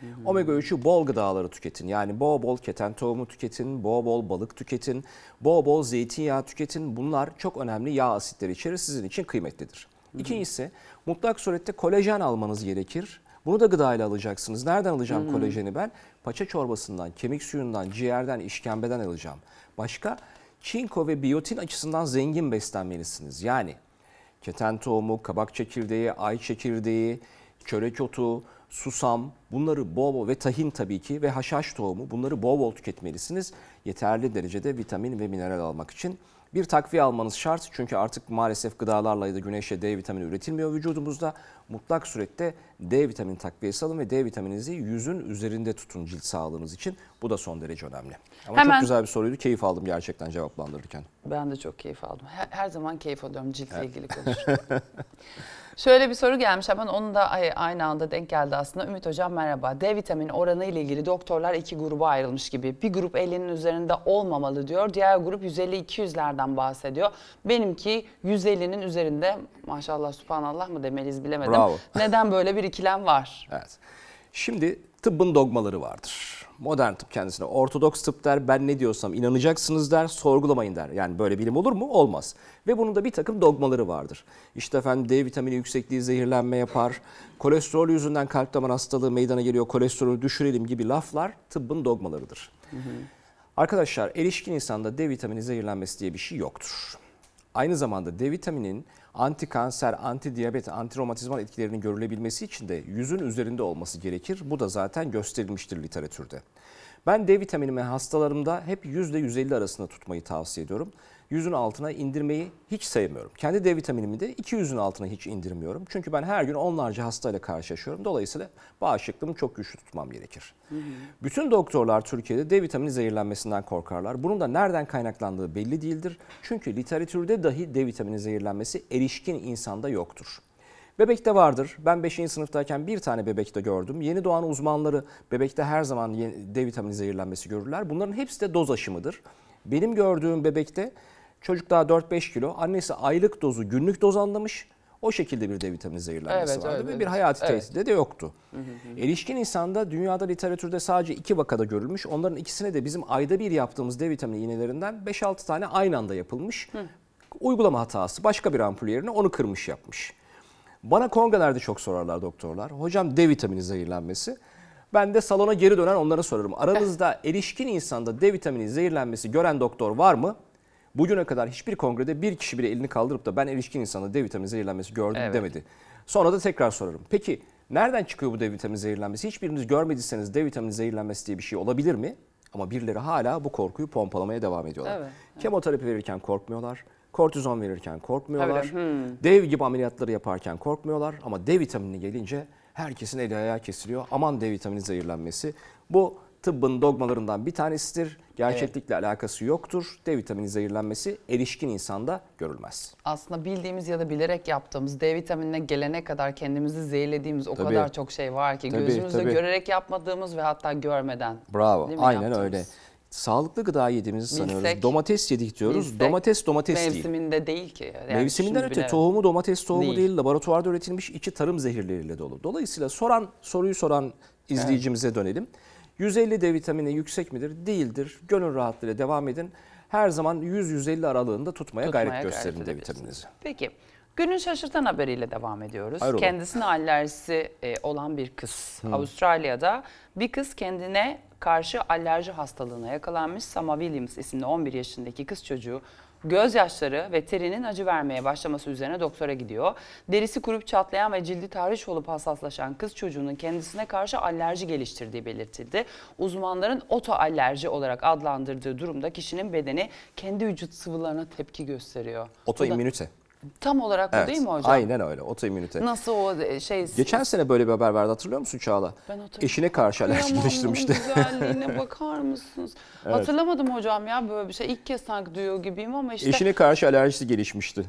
Hmm. Omega 3'ü bol gıdaları tüketin. Yani bol bol keten tohumu tüketin, bol bol balık tüketin, bol bol zeytinyağı tüketin. Bunlar çok önemli yağ asitleri içerir, sizin için kıymetlidir. İkincisi mutlak surette kolajen almanız gerekir. Bunu da gıdayla alacaksınız. Nereden alacağım hmm. kolajeni ben? Paça çorbasından, kemik suyundan, ciğerden, işkembeden alacağım. Başka çinko ve biyotin açısından zengin beslenmelisiniz. Yani keten tohumu, kabak çekirdeği, ay çekirdeği, körek otu, susam bunları bol bol ve tahin tabii ki ve haşhaş tohumu bunları bol bol tüketmelisiniz. Yeterli derecede vitamin ve mineral almak için. Bir takviye almanız şart çünkü artık maalesef gıdalarla ya da güneşle D vitamini üretilmiyor vücudumuzda. Mutlak surette D vitamini takviyesi alın ve D vitamininizi yüzün üzerinde tutun cilt sağlığınız için. Bu da son derece önemli. Ama Hemen- çok güzel bir soruydu. Keyif aldım gerçekten cevaplandırırken. Ben de çok keyif aldım. Her, her zaman keyif alıyorum ciltle ilgili konuşuyorum. Şöyle bir soru gelmiş hemen onu da aynı anda denk geldi aslında. Ümit Hocam merhaba. D vitamini oranı ile ilgili doktorlar iki gruba ayrılmış gibi. Bir grup 50'nin üzerinde olmamalı diyor. Diğer grup 150-200'lerden bahsediyor. Benimki 150'nin üzerinde maşallah subhanallah mı demeliyiz bilemedim. Bravo. Neden böyle bir ikilem var? Evet. Şimdi tıbbın dogmaları vardır modern tıp kendisine ortodoks tıp der, ben ne diyorsam inanacaksınız der, sorgulamayın der. Yani böyle bilim olur mu? Olmaz. Ve bunun da bir takım dogmaları vardır. İşte efendim D vitamini yüksekliği zehirlenme yapar, kolesterol yüzünden kalp damar hastalığı meydana geliyor, kolesterolü düşürelim gibi laflar tıbbın dogmalarıdır. Arkadaşlar erişkin insanda D vitamini zehirlenmesi diye bir şey yoktur. Aynı zamanda D vitaminin anti kanser, anti diyabet, anti romatizmal etkilerinin görülebilmesi için de yüzün üzerinde olması gerekir. Bu da zaten gösterilmiştir literatürde. Ben D vitaminimi hastalarımda hep %150 arasında tutmayı tavsiye ediyorum yüzün altına indirmeyi hiç sevmiyorum. Kendi D vitaminimi de 200'ün altına hiç indirmiyorum. Çünkü ben her gün onlarca hastayla karşılaşıyorum. Dolayısıyla bağışıklığımı çok güçlü tutmam gerekir. Hı hı. Bütün doktorlar Türkiye'de D vitamini zehirlenmesinden korkarlar. Bunun da nereden kaynaklandığı belli değildir. Çünkü literatürde dahi D vitamini zehirlenmesi erişkin insanda yoktur. Bebekte vardır. Ben 5. sınıftayken bir tane bebekte gördüm. Yeni doğan uzmanları bebekte her zaman D vitamini zehirlenmesi görürler. Bunların hepsi de doz aşımıdır. Benim gördüğüm bebekte Çocuk daha 4-5 kilo. Annesi aylık dozu günlük doz anlamış. O şekilde bir D vitamini zehirlenmesi evet, vardı evet, ve bir hayati evet. tehdidi de yoktu. Erişkin insanda dünyada literatürde sadece iki vakada görülmüş. Onların ikisine de bizim ayda bir yaptığımız D vitamini iğnelerinden 5-6 tane aynı anda yapılmış. Uygulama hatası başka bir ampul yerine onu kırmış yapmış. Bana kongrelerde çok sorarlar doktorlar. Hocam D vitamini zehirlenmesi. Ben de salona geri dönen onlara sorarım. Aranızda erişkin insanda D vitamini zehirlenmesi gören doktor var mı? Bugüne kadar hiçbir kongrede bir kişi bile elini kaldırıp da ben erişkin insanı D vitamini zehirlenmesi gördüm evet. demedi. Sonra da tekrar sorarım. Peki nereden çıkıyor bu D vitamini zehirlenmesi? Hiçbiriniz görmediyseniz D vitamini zehirlenmesi diye bir şey olabilir mi? Ama birileri hala bu korkuyu pompalamaya devam ediyorlar. Evet, evet. Kemoterapi verirken korkmuyorlar. Kortizon verirken korkmuyorlar. Hmm. Dev gibi ameliyatları yaparken korkmuyorlar. Ama D vitamini gelince herkesin eli ayağı kesiliyor. Aman D vitamini zehirlenmesi. Bu tıbbın dogmalarından bir tanesidir. Gerçeklikle evet. alakası yoktur. D vitamini zehirlenmesi erişkin insanda görülmez. Aslında bildiğimiz ya da bilerek yaptığımız D vitaminine gelene kadar kendimizi zehirlediğimiz o tabii. kadar çok şey var ki tabii, gözümüzle tabii. görerek yapmadığımız ve hatta görmeden. Bravo. Aynen yaptığımız? öyle sağlıklı gıda yediğimizi bilsek, sanıyoruz. Domates yedik diyoruz. Bilsek, domates domates değil. Mevsiminde değil ki. Yani Mevsiminden öte bilemem. tohumu domates tohumu değil. değil. Laboratuvarda üretilmiş içi tarım zehirleriyle dolu. Dolayısıyla soran soruyu soran izleyicimize evet. dönelim. 150 D vitamini yüksek midir? Değildir. Gönül rahatlığıyla devam edin. Her zaman 100-150 aralığında tutmaya, tutmaya gayret, gayret gösterin D vitamininizi. Peki. Günün şaşırtan haberiyle devam ediyoruz. Hayrola. Kendisine alerjisi e, olan bir kız. Hmm. Avustralya'da bir kız kendine karşı alerji hastalığına yakalanmış. Sama Williams isimli 11 yaşındaki kız çocuğu Gözyaşları ve terinin acı vermeye başlaması üzerine doktora gidiyor. Derisi kurup çatlayan ve cildi tahriş olup hassaslaşan kız çocuğunun kendisine karşı alerji geliştirdiği belirtildi. Uzmanların otoalerji olarak adlandırdığı durumda kişinin bedeni kendi vücut sıvılarına tepki gösteriyor. Otoimmünite. Tam olarak evet, bu değil mi hocam? Aynen öyle. Otoimmünite. Nasıl o e, şey? Geçen sene böyle bir haber verdi hatırlıyor musun Çağla? Ben hatırlıyorum. Eşine karşı alerji geliştirmişti. güzelliğine bakar mısınız? Evet. Hatırlamadım hocam ya böyle bir şey. İlk kez sanki duyuyor gibiyim ama işte. Eşine karşı alerjisi gelişmişti.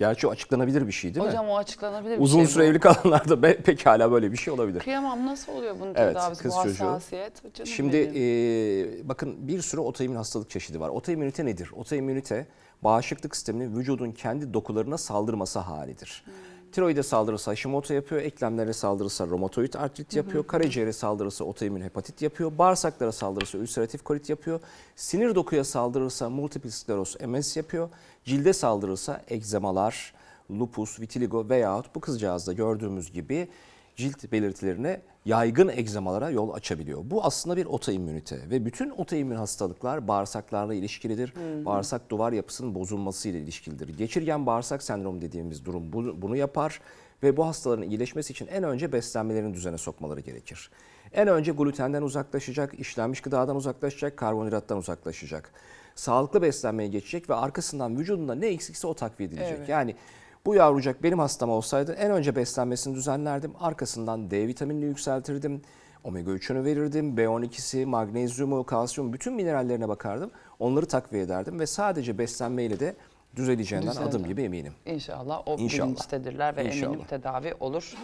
Gerçi o açıklanabilir bir şey değil Hocam, mi? Hocam o açıklanabilir bir Uzun şey. Uzun süre evli kalanlarda be, pekala böyle bir şey olabilir. Kıyamam nasıl oluyor bunun evet, tedavisi kız bu çocuğu. hassasiyet? Canım Şimdi e, bakın bir sürü otoimmün hastalık çeşidi var. Otoimmünite nedir? Otoimmünite bağışıklık sisteminin vücudun kendi dokularına saldırması halidir. Hmm. Tiroide saldırısı Hashimoto yapıyor, eklemlere saldırırsa, romatoid artrit yapıyor, hı hı. karaciğere saldırısı otoimmün hepatit yapıyor, bağırsaklara saldırırsa, ülseratif kolit yapıyor, sinir dokuya saldırırsa, multiple skleroz MS yapıyor, cilde saldırırsa, egzemalar, lupus, vitiligo veyahut bu kızcağızda gördüğümüz gibi cilt belirtilerine yaygın egzamalara yol açabiliyor. Bu aslında bir otoimmünite ve bütün otoimmün hastalıklar bağırsaklarla ilişkilidir. Hı Bağırsak duvar yapısının bozulması ile ilişkilidir. Geçirgen bağırsak sendromu dediğimiz durum bunu, bunu yapar ve bu hastaların iyileşmesi için en önce beslenmelerini düzene sokmaları gerekir. En önce glutenden uzaklaşacak, işlenmiş gıdadan uzaklaşacak, karbonhidrattan uzaklaşacak. Sağlıklı beslenmeye geçecek ve arkasından vücudunda ne eksikse o takviye edilecek. Evet. Yani bu yavrucak benim hastam olsaydı en önce beslenmesini düzenlerdim. Arkasından D vitaminini yükseltirdim. Omega 3'ünü verirdim. B12'si, magnezyumu, kalsiyum bütün minerallerine bakardım. Onları takviye ederdim ve sadece beslenmeyle de düzeleceğinden Düzelir. adım gibi eminim. İnşallah o İnşallah. bilinçtedirler ve İnşallah. eminim tedavi olur.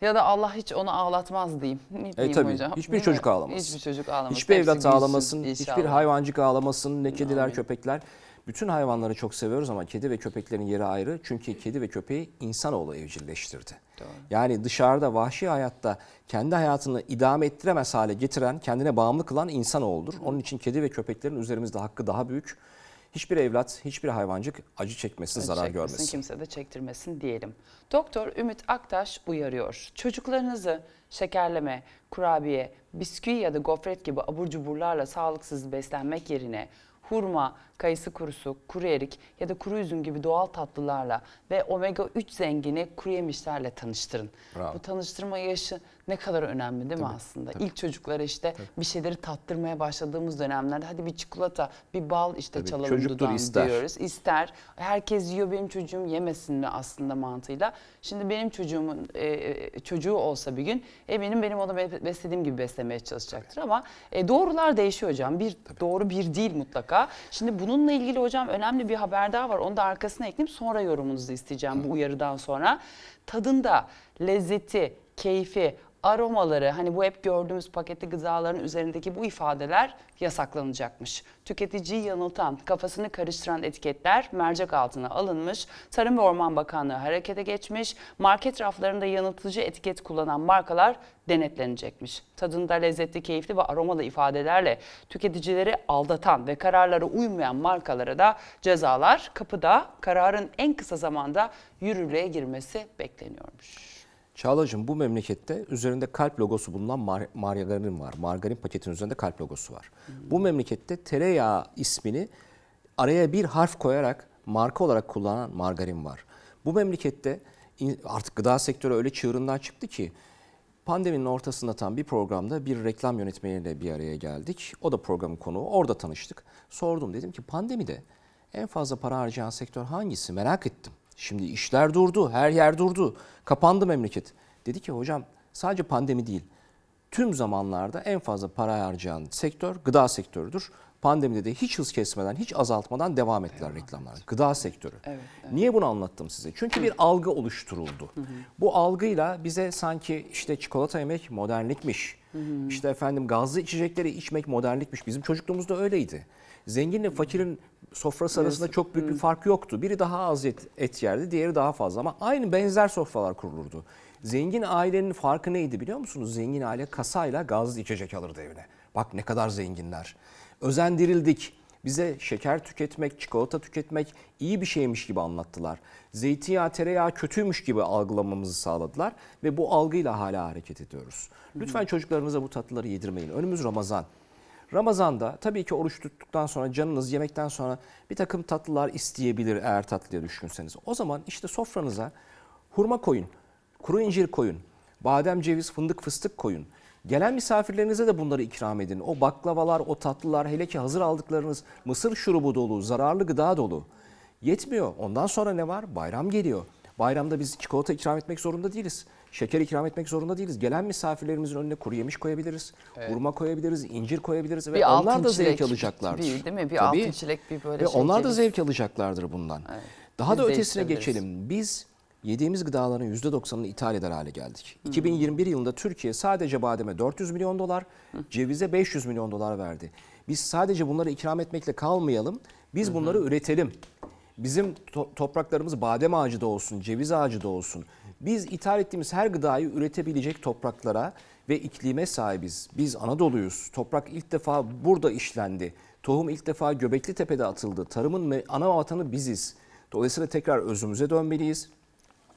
Ya da Allah hiç onu ağlatmaz diyeyim. e, tabii. hocam? Hiçbir çocuk mi? Hiçbir çocuk ağlamaz. Hiçbir evlat ağlamasın, hiçbir hayvancık ağlamasın, ne kediler, Amin. köpekler. Bütün hayvanları çok seviyoruz ama kedi ve köpeklerin yeri ayrı. Çünkü kedi ve köpeği insanoğlu evcilleştirdi. Doğru. Yani dışarıda vahşi hayatta kendi hayatını idame ettiremez hale getiren, kendine bağımlı kılan insanoğludur. Onun için kedi ve köpeklerin üzerimizde hakkı daha büyük hiçbir evlat, hiçbir hayvancık acı çekmesin, acı zarar çekmesin, görmesin. Kimse de çektirmesin diyelim. Doktor Ümit Aktaş uyarıyor. Çocuklarınızı şekerleme, kurabiye, bisküvi ya da gofret gibi abur cuburlarla sağlıksız beslenmek yerine hurma, kayısı kurusu, kuru erik ya da kuru üzüm gibi doğal tatlılarla ve omega 3 zengini kuru yemişlerle tanıştırın. Bravo. Bu tanıştırma yaşı ne kadar önemli değil mi aslında? Tabii. İlk çocuklara işte tabii. bir şeyleri tattırmaya başladığımız dönemlerde hadi bir çikolata, bir bal işte tabii, çalalım çocuktur ister. diyoruz. İster. Herkes yiyor benim çocuğum yemesin mi aslında mantığıyla. Şimdi benim çocuğumun e, e çocuğu olsa bir gün eminim benim onu beslediğim gibi beslemeye çalışacaktır tabii. ama e, doğrular değişiyor hocam. Bir tabii. doğru bir değil mutlaka. Şimdi bunu Bununla ilgili hocam önemli bir haber daha var. Onu da arkasına ekleyeyim. Sonra yorumunuzu isteyeceğim bu uyarıdan sonra. Tadında, lezzeti, keyfi, aromaları hani bu hep gördüğümüz paketli gıdaların üzerindeki bu ifadeler yasaklanacakmış. Tüketiciyi yanıltan, kafasını karıştıran etiketler mercek altına alınmış. Tarım ve Orman Bakanlığı harekete geçmiş. Market raflarında yanıltıcı etiket kullanan markalar denetlenecekmiş. Tadında lezzetli, keyifli ve aromalı ifadelerle tüketicileri aldatan ve kararlara uymayan markalara da cezalar kapıda kararın en kısa zamanda yürürlüğe girmesi bekleniyormuş. Çağla'cığım bu memlekette üzerinde kalp logosu bulunan mar margarin var. Margarin paketinin üzerinde kalp logosu var. Hmm. Bu memlekette tereyağı ismini araya bir harf koyarak marka olarak kullanan margarin var. Bu memlekette artık gıda sektörü öyle çığırından çıktı ki pandeminin ortasında tam bir programda bir reklam yönetmeniyle bir araya geldik. O da programın konuğu. Orada tanıştık. Sordum dedim ki pandemide en fazla para harcayan sektör hangisi merak ettim. Şimdi işler durdu, her yer durdu. Kapandı memleket. Dedi ki hocam sadece pandemi değil. Tüm zamanlarda en fazla para harcayan sektör gıda sektörüdür. Pandemide de hiç hız kesmeden, hiç azaltmadan devam ettiler reklamlar. Gıda sektörü. Evet, evet. Niye bunu anlattım size? Çünkü bir algı oluşturuldu. Bu algıyla bize sanki işte çikolata yemek modernlikmiş. Hı İşte efendim gazlı içecekleri içmek modernlikmiş. Bizim çocukluğumuzda öyleydi zenginle fakirin sofrası arasında çok büyük bir hmm. fark yoktu. Biri daha az et, et yerdi, diğeri daha fazla ama aynı benzer sofralar kurulurdu. Zengin ailenin farkı neydi biliyor musunuz? Zengin aile kasayla gazlı içecek alırdı evine. Bak ne kadar zenginler. Özendirildik. Bize şeker tüketmek, çikolata tüketmek iyi bir şeymiş gibi anlattılar. Zeytinyağı, tereyağı kötüymüş gibi algılamamızı sağladılar ve bu algıyla hala hareket ediyoruz. Lütfen çocuklarınıza bu tatlıları yedirmeyin. Önümüz Ramazan. Ramazan'da tabii ki oruç tuttuktan sonra canınız yemekten sonra bir takım tatlılar isteyebilir eğer tatlıya düşkünseniz. O zaman işte sofranıza hurma koyun, kuru incir koyun, badem, ceviz, fındık, fıstık koyun. Gelen misafirlerinize de bunları ikram edin. O baklavalar, o tatlılar, hele ki hazır aldıklarınız mısır şurubu dolu, zararlı gıda dolu. Yetmiyor. Ondan sonra ne var? Bayram geliyor. Bayramda biz çikolata ikram etmek zorunda değiliz. Şeker ikram etmek zorunda değiliz. Gelen misafirlerimizin önüne kuru yemiş koyabiliriz. Evet. Hurma koyabiliriz, incir koyabiliriz ve bir onlar da zevk alacaklardır. Bir, değil mi? Bir Tabii. altın çilek bir böyle Ve şey onlar da zevk alacaklardır bundan. Evet. Daha biz da ötesine geçelim. Biz yediğimiz gıdaların %90'ını ithal eder hale geldik. Hmm. 2021 yılında Türkiye sadece bademe 400 milyon dolar, cevize 500 milyon dolar verdi. Biz sadece bunları ikram etmekle kalmayalım. Biz hmm. bunları üretelim. Bizim to topraklarımız badem ağacı da olsun, ceviz ağacı da olsun. Biz ithal ettiğimiz her gıdayı üretebilecek topraklara ve iklime sahibiz. Biz Anadolu'yuz. Toprak ilk defa burada işlendi. Tohum ilk defa Göbekli Tepe'de atıldı. Tarımın ana vatanı biziz. Dolayısıyla tekrar özümüze dönmeliyiz.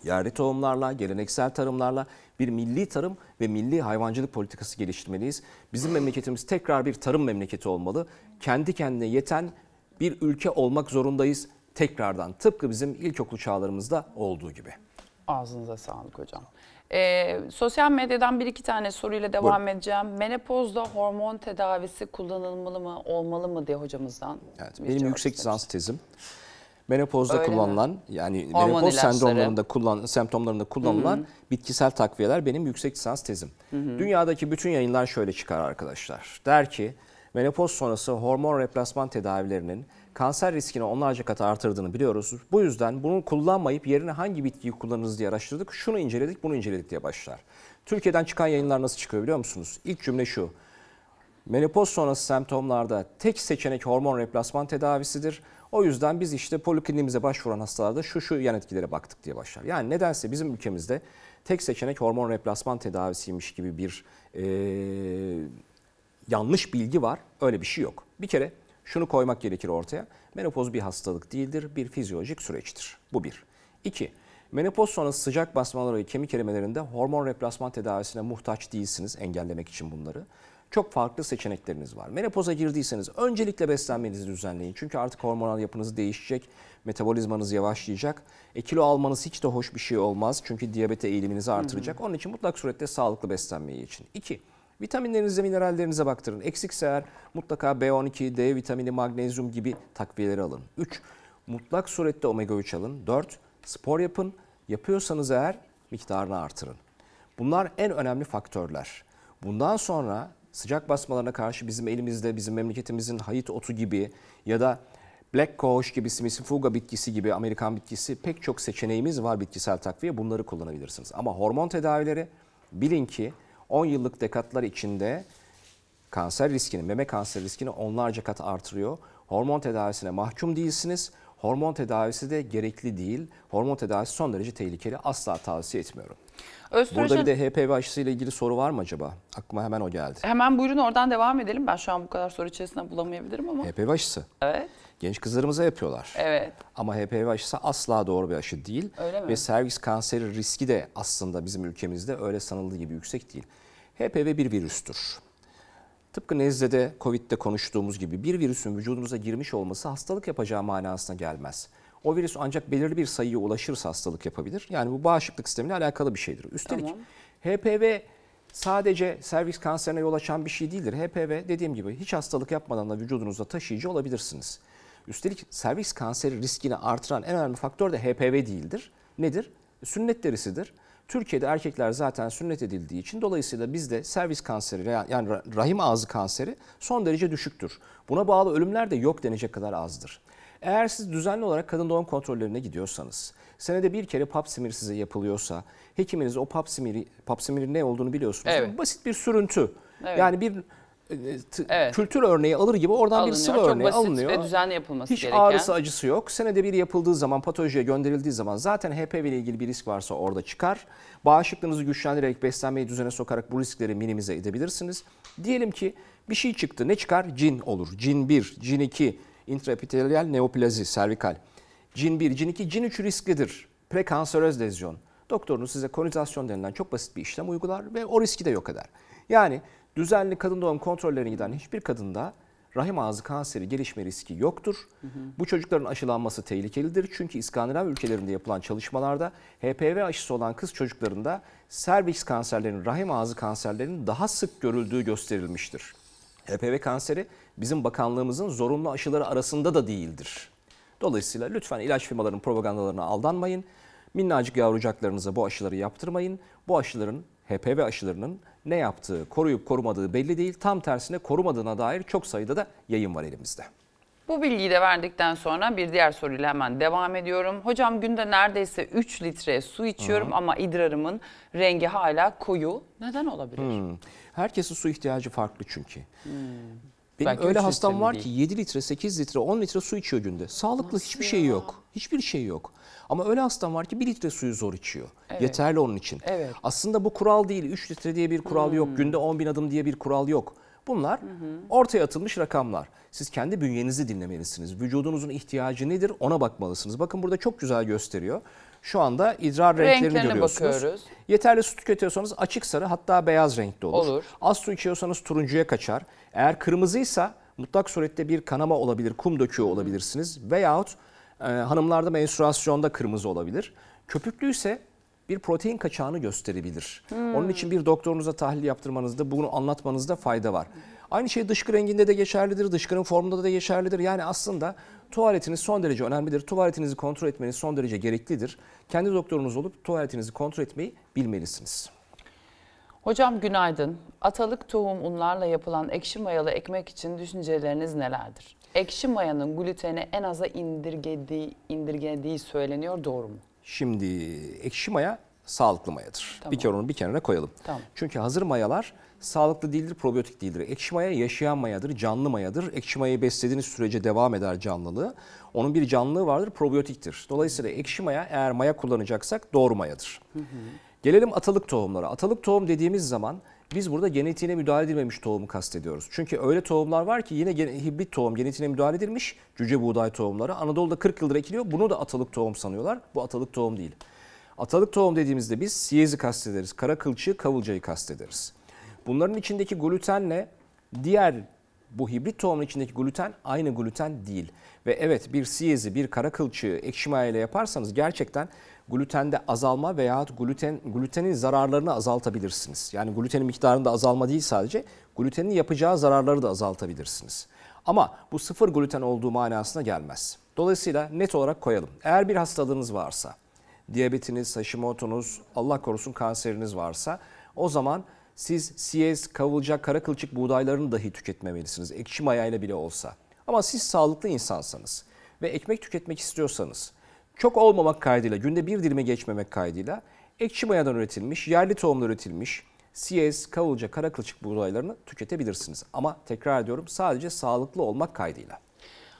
Yerli tohumlarla, geleneksel tarımlarla bir milli tarım ve milli hayvancılık politikası geliştirmeliyiz. Bizim memleketimiz tekrar bir tarım memleketi olmalı. Kendi kendine yeten bir ülke olmak zorundayız tekrardan tıpkı bizim ilkokul çağlarımızda olduğu gibi. Ağzınıza sağlık hocam. Ee, sosyal medyadan bir iki tane soruyla devam Buyurun. edeceğim. Menopozda hormon tedavisi kullanılmalı mı, olmalı mı diye hocamızdan. Evet, benim yüksek lisans tezim. Menopozda Öyle kullanılan mi? yani Hormon menopoz sendromlarında kullan semptomlarında kullanılan Hı-hı. bitkisel takviyeler benim yüksek lisans tezim. Hı-hı. Dünyadaki bütün yayınlar şöyle çıkar arkadaşlar. Der ki menopoz sonrası hormon replasman tedavilerinin kanser riskini onlarca kat artırdığını biliyoruz. Bu yüzden bunu kullanmayıp yerine hangi bitkiyi kullanırız diye araştırdık. Şunu inceledik, bunu inceledik diye başlar. Türkiye'den çıkan yayınlar nasıl çıkıyor biliyor musunuz? İlk cümle şu. Menopoz sonrası semptomlarda tek seçenek hormon replasman tedavisidir. O yüzden biz işte polikliniğimize başvuran hastalarda şu şu yan etkilere baktık diye başlar. Yani nedense bizim ülkemizde tek seçenek hormon replasman tedavisiymiş gibi bir e, yanlış bilgi var. Öyle bir şey yok. Bir kere şunu koymak gerekir ortaya. Menopoz bir hastalık değildir, bir fizyolojik süreçtir. Bu bir. İki, menopoz sonrası sıcak basmaları ve kemik erimelerinde hormon replasman tedavisine muhtaç değilsiniz engellemek için bunları. Çok farklı seçenekleriniz var. Menopoza girdiyseniz öncelikle beslenmenizi düzenleyin. Çünkü artık hormonal yapınız değişecek, metabolizmanız yavaşlayacak. E, kilo almanız hiç de hoş bir şey olmaz. Çünkü diyabete eğiliminizi artıracak. Onun için mutlak surette sağlıklı beslenmeyi için. İki, Vitaminlerinize, minerallerinize baktırın. Eksikse eğer mutlaka B12, D vitamini, magnezyum gibi takviyeleri alın. 3. Mutlak surette omega 3 alın. 4. Spor yapın. Yapıyorsanız eğer miktarını artırın. Bunlar en önemli faktörler. Bundan sonra sıcak basmalarına karşı bizim elimizde, bizim memleketimizin hayit otu gibi ya da Black Coach gibi, Smithfuga bitkisi gibi, Amerikan bitkisi pek çok seçeneğimiz var bitkisel takviye. Bunları kullanabilirsiniz. Ama hormon tedavileri bilin ki 10 yıllık dekatlar içinde kanser riskini, meme kanser riskini onlarca kat artırıyor. Hormon tedavisine mahkum değilsiniz. Hormon tedavisi de gerekli değil. Hormon tedavisi son derece tehlikeli. Asla tavsiye etmiyorum. Östrojen... Burada bir de HPV aşısıyla ilgili soru var mı acaba? Aklıma hemen o geldi. Hemen buyurun oradan devam edelim. Ben şu an bu kadar soru içerisinde bulamayabilirim ama. HPV aşısı. Evet. Genç kızlarımıza yapıyorlar. Evet. Ama HPV aşısı asla doğru bir aşı değil. Öyle mi? Ve servis kanseri riski de aslında bizim ülkemizde öyle sanıldığı gibi yüksek değil. HPV bir virüstür. Tıpkı nezlede, Covid'de konuştuğumuz gibi bir virüsün vücudunuza girmiş olması hastalık yapacağı manasına gelmez. O virüs ancak belirli bir sayıya ulaşırsa hastalık yapabilir. Yani bu bağışıklık sistemiyle alakalı bir şeydir. Üstelik tamam. HPV sadece servis kanserine yol açan bir şey değildir. HPV dediğim gibi hiç hastalık yapmadan da vücudunuza taşıyıcı olabilirsiniz. Üstelik servis kanseri riskini artıran en önemli faktör de HPV değildir. Nedir? Sünnet derisidir. Türkiye'de erkekler zaten sünnet edildiği için dolayısıyla bizde servis kanseri yani rahim ağzı kanseri son derece düşüktür. Buna bağlı ölümler de yok denecek kadar azdır. Eğer siz düzenli olarak kadın doğum kontrollerine gidiyorsanız, senede bir kere pap simiri size yapılıyorsa, hekiminiz o pap simiri, pap simiri ne olduğunu biliyorsunuz. Evet. Basit bir sürüntü. Evet. Yani bir evet. kültür örneği alır gibi oradan alınıyor. bir sıvı Çok örneği basit alınıyor. ve düzenli yapılması Hiç gereken. Hiç ağrısı acısı yok. Senede bir yapıldığı zaman patolojiye gönderildiği zaman zaten HPV ile ilgili bir risk varsa orada çıkar. Bağışıklığınızı güçlendirerek beslenmeyi düzene sokarak bu riskleri minimize edebilirsiniz. Diyelim ki bir şey çıktı. Ne çıkar? Cin olur. Cin 1, cin 2, intraepitelyal neoplazi, servikal. Cin 1, cin 2, cin 3 risklidir. Prekanseröz lezyon. Doktorunuz size konizasyon denilen çok basit bir işlem uygular ve o riski de yok eder. Yani düzenli kadın doğum kontrollerine giden hiçbir kadında rahim ağzı kanseri gelişme riski yoktur. Hı hı. Bu çocukların aşılanması tehlikelidir. Çünkü İskandinav ülkelerinde yapılan çalışmalarda HPV aşısı olan kız çocuklarında serviks kanserlerinin, rahim ağzı kanserlerinin daha sık görüldüğü gösterilmiştir. HPV kanseri bizim bakanlığımızın zorunlu aşıları arasında da değildir. Dolayısıyla lütfen ilaç firmalarının propagandalarına aldanmayın. Minnacık yavrucaklarınıza bu aşıları yaptırmayın. Bu aşıların HPV aşılarının ne yaptığı, koruyup korumadığı belli değil. Tam tersine korumadığına dair çok sayıda da yayın var elimizde. Bu bilgiyi de verdikten sonra bir diğer soruyla hemen devam ediyorum. Hocam günde neredeyse 3 litre su içiyorum Hı. ama idrarımın rengi hala koyu. Neden olabilir? Hı. Hmm. Herkesin su ihtiyacı farklı çünkü. Hı. Hmm. Benim Belki öyle hastam var değil. ki 7 litre, 8 litre, 10 litre su içiyor günde. Sağlıklı Nasıl hiçbir şey ya? şey yok. Hiçbir şey yok. Ama öyle hastam var ki 1 litre suyu zor içiyor. Evet. Yeterli onun için. Evet. Aslında bu kural değil. 3 litre diye bir kural hmm. yok. Günde 10 bin adım diye bir kural yok. Bunlar ortaya atılmış rakamlar. Siz kendi bünyenizi dinlemelisiniz. Vücudunuzun ihtiyacı nedir ona bakmalısınız. Bakın burada çok güzel gösteriyor. Şu anda idrar renklerini Renklerine görüyorsunuz. Bakıyoruz. Yeterli su tüketiyorsanız açık sarı hatta beyaz renkte olur. olur. Az su içiyorsanız turuncuya kaçar. Eğer kırmızıysa mutlak surette bir kanama olabilir, kum döküyor olabilirsiniz. Veyahut e, hanımlarda menstruasyonda kırmızı olabilir. Köpüklü ise bir protein kaçağını gösterebilir. Hmm. Onun için bir doktorunuza tahlil yaptırmanızda bunu anlatmanızda fayda var. Aynı şey dışkı renginde de geçerlidir, dışkının formunda da geçerlidir. Yani aslında tuvaletiniz son derece önemlidir. Tuvaletinizi kontrol etmeniz son derece gereklidir. Kendi doktorunuz olup tuvaletinizi kontrol etmeyi bilmelisiniz. Hocam günaydın. Atalık tohum unlarla yapılan ekşi mayalı ekmek için düşünceleriniz nelerdir? Ekşi mayanın gluteni en aza indirgediği, indirgediği söyleniyor. Doğru mu? Şimdi ekşi maya sağlıklı mayadır. Tamam. Bir kere onu bir kenara koyalım. Tamam. Çünkü hazır mayalar sağlıklı değildir, probiyotik değildir. Ekşi maya yaşayan mayadır, canlı mayadır. Ekşi mayayı beslediğiniz sürece devam eder canlılığı. Onun bir canlılığı vardır, probiyotiktir. Dolayısıyla ekşi maya eğer maya kullanacaksak doğru mayadır. Hı hı. Gelelim atalık tohumlara. Atalık tohum dediğimiz zaman biz burada genetiğine müdahale edilmemiş tohumu kastediyoruz. Çünkü öyle tohumlar var ki yine hibrit tohum genetiğine müdahale edilmiş cüce buğday tohumları. Anadolu'da 40 yıldır ekiliyor. Bunu da atalık tohum sanıyorlar. Bu atalık tohum değil. Atalık tohum dediğimizde biz siyezi kastederiz. Kara kılçı kavulcayı kastederiz. Bunların içindeki glutenle diğer bu hibrit tohumun içindeki gluten aynı gluten değil. Ve evet bir siyezi, bir kara kılçığı ekşimayla yaparsanız gerçekten glutende azalma veya gluten, glutenin zararlarını azaltabilirsiniz. Yani glutenin miktarında azalma değil sadece glutenin yapacağı zararları da azaltabilirsiniz. Ama bu sıfır gluten olduğu manasına gelmez. Dolayısıyla net olarak koyalım. Eğer bir hastalığınız varsa, diyabetiniz, Hashimoto'nuz, Allah korusun kanseriniz varsa o zaman siz siyez, kavulcak, kara kılçık buğdaylarını dahi tüketmemelisiniz. Ekşi mayayla bile olsa. Ama siz sağlıklı insansanız ve ekmek tüketmek istiyorsanız çok olmamak kaydıyla, günde bir dilime geçmemek kaydıyla ekşi mayadan üretilmiş, yerli tohumlar üretilmiş CS, kavulca, kara kılçık buğdaylarını tüketebilirsiniz. Ama tekrar ediyorum sadece sağlıklı olmak kaydıyla.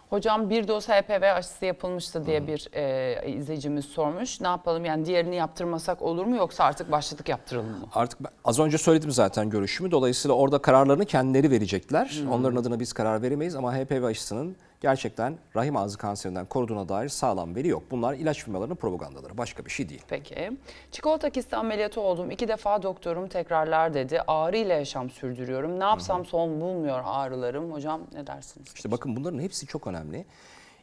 Hocam bir doz HPV aşısı yapılmıştı diye hmm. bir e, izleyicimiz sormuş. Ne yapalım yani diğerini yaptırmasak olur mu yoksa artık başladık yaptıralım mı? Artık az önce söyledim zaten görüşümü. Dolayısıyla orada kararlarını kendileri verecekler. Hmm. Onların adına biz karar veremeyiz ama HPV aşısının gerçekten rahim ağzı kanserinden koruduğuna dair sağlam veri yok. Bunlar ilaç firmalarının propagandaları. Başka bir şey değil. Peki. Çikolata kisti ameliyatı oldum. İki defa doktorum tekrarlar dedi. Ağrıyla yaşam sürdürüyorum. Ne yapsam Hı -hı. son bulmuyor ağrılarım. Hocam ne dersiniz? İşte bakın bunların hepsi çok önemli.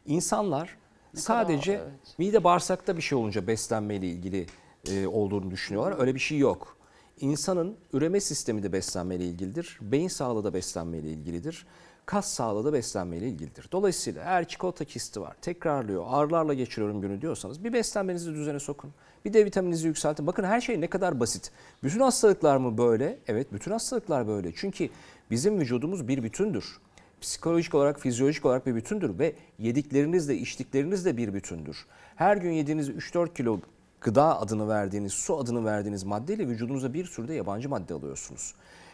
İnsanlar ne sadece kadar, evet. mide bağırsakta bir şey olunca beslenmeyle ilgili e, olduğunu düşünüyorlar. Öyle bir şey yok. İnsanın üreme sistemi de beslenmeyle ilgilidir. Beyin sağlığı da beslenmeyle ilgilidir kas sağlığı beslenmeyle ilgilidir. Dolayısıyla eğer çikolata kisti var, tekrarlıyor, ağrılarla geçiriyorum günü diyorsanız bir beslenmenizi düzene sokun. Bir D vitamininizi yükseltin. Bakın her şey ne kadar basit. Bütün hastalıklar mı böyle? Evet bütün hastalıklar böyle. Çünkü bizim vücudumuz bir bütündür psikolojik olarak, fizyolojik olarak bir bütündür ve yediklerinizle de içtikleriniz de bir bütündür. Her gün yediğiniz 3-4 kilo gıda adını verdiğiniz, su adını verdiğiniz maddeyle vücudunuza bir sürü de yabancı madde alıyorsunuz.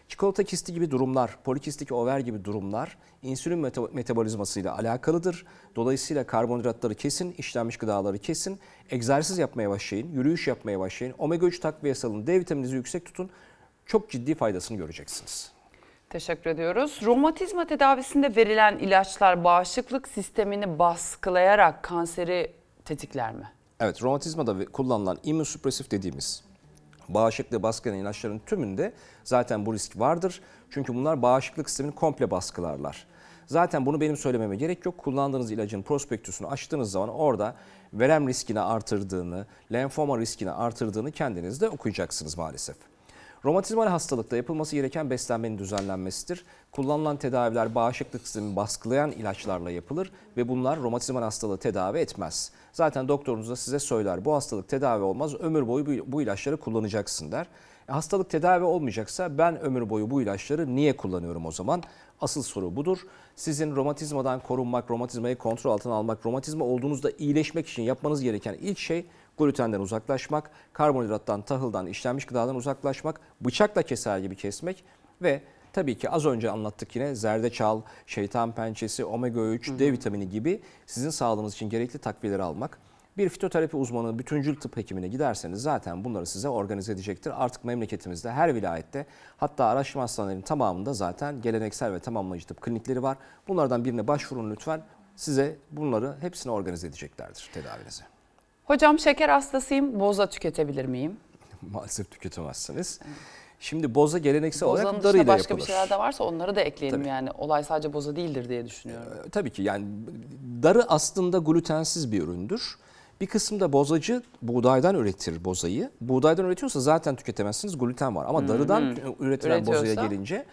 Çikolata kisti gibi durumlar, polikistik over gibi durumlar insülin metabolizmasıyla alakalıdır. Dolayısıyla karbonhidratları kesin, işlenmiş gıdaları kesin, egzersiz yapmaya başlayın, yürüyüş yapmaya başlayın, omega 3 takviyesi alın, D vitamininizi yüksek tutun. Çok ciddi faydasını göreceksiniz. Teşekkür ediyoruz. Romatizma tedavisinde verilen ilaçlar bağışıklık sistemini baskılayarak kanseri tetikler mi? Evet, romatizmada kullanılan immünsüpresif dediğimiz bağışıklığı baskılayan ilaçların tümünde zaten bu risk vardır. Çünkü bunlar bağışıklık sistemini komple baskılarlar. Zaten bunu benim söylememe gerek yok. Kullandığınız ilacın prospektüsünü açtığınız zaman orada verem riskini artırdığını, lenfoma riskini artırdığını kendiniz de okuyacaksınız maalesef. Romatizmal hastalıkta yapılması gereken beslenmenin düzenlenmesidir. Kullanılan tedaviler bağışıklık sistemini baskılayan ilaçlarla yapılır ve bunlar romatizmal hastalığı tedavi etmez. Zaten doktorunuz da size söyler bu hastalık tedavi olmaz ömür boyu bu ilaçları kullanacaksın der. E, hastalık tedavi olmayacaksa ben ömür boyu bu ilaçları niye kullanıyorum o zaman? Asıl soru budur. Sizin romatizmadan korunmak, romatizmayı kontrol altına almak, romatizma olduğunuzda iyileşmek için yapmanız gereken ilk şey glutenden uzaklaşmak, karbonhidrattan, tahıldan, işlenmiş gıdadan uzaklaşmak, bıçakla keser gibi kesmek ve tabii ki az önce anlattık yine zerdeçal, şeytan pençesi, omega 3, D vitamini gibi sizin sağlığınız için gerekli takviyeleri almak. Bir fitoterapi uzmanı, bütüncül tıp hekimine giderseniz zaten bunları size organize edecektir. Artık memleketimizde her vilayette hatta araştırma hastanelerinin tamamında zaten geleneksel ve tamamlayıcı tıp klinikleri var. Bunlardan birine başvurun lütfen. Size bunları hepsini organize edeceklerdir tedavinizi. Hocam şeker hastasıyım, boza tüketebilir miyim? Maalesef tüketemezsiniz. Şimdi boza geleneksel Bozanın olarak darıyla başka yapılır. başka bir şeyler de varsa onları da ekleyelim tabii. yani. Olay sadece boza değildir diye düşünüyorum. Ee, tabii ki yani darı aslında glutensiz bir üründür. Bir kısımda bozacı buğdaydan üretir bozayı. Buğdaydan üretiyorsa zaten tüketemezsiniz gluten var. Ama hmm. darıdan üretilen üretilen bozaya gelince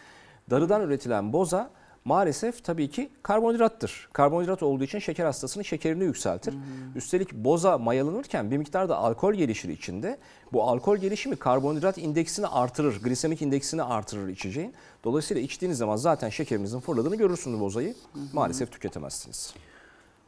darıdan üretilen boza maalesef tabii ki karbonhidrattır. Karbonhidrat olduğu için şeker hastasının şekerini yükseltir. Hmm. Üstelik boza mayalanırken bir miktar da alkol gelişir içinde. Bu alkol gelişimi karbonhidrat indeksini artırır, glisemik indeksini artırır içeceğin. Dolayısıyla içtiğiniz zaman zaten şekerimizin fırladığını görürsünüz bozayı. Hmm. Maalesef tüketemezsiniz.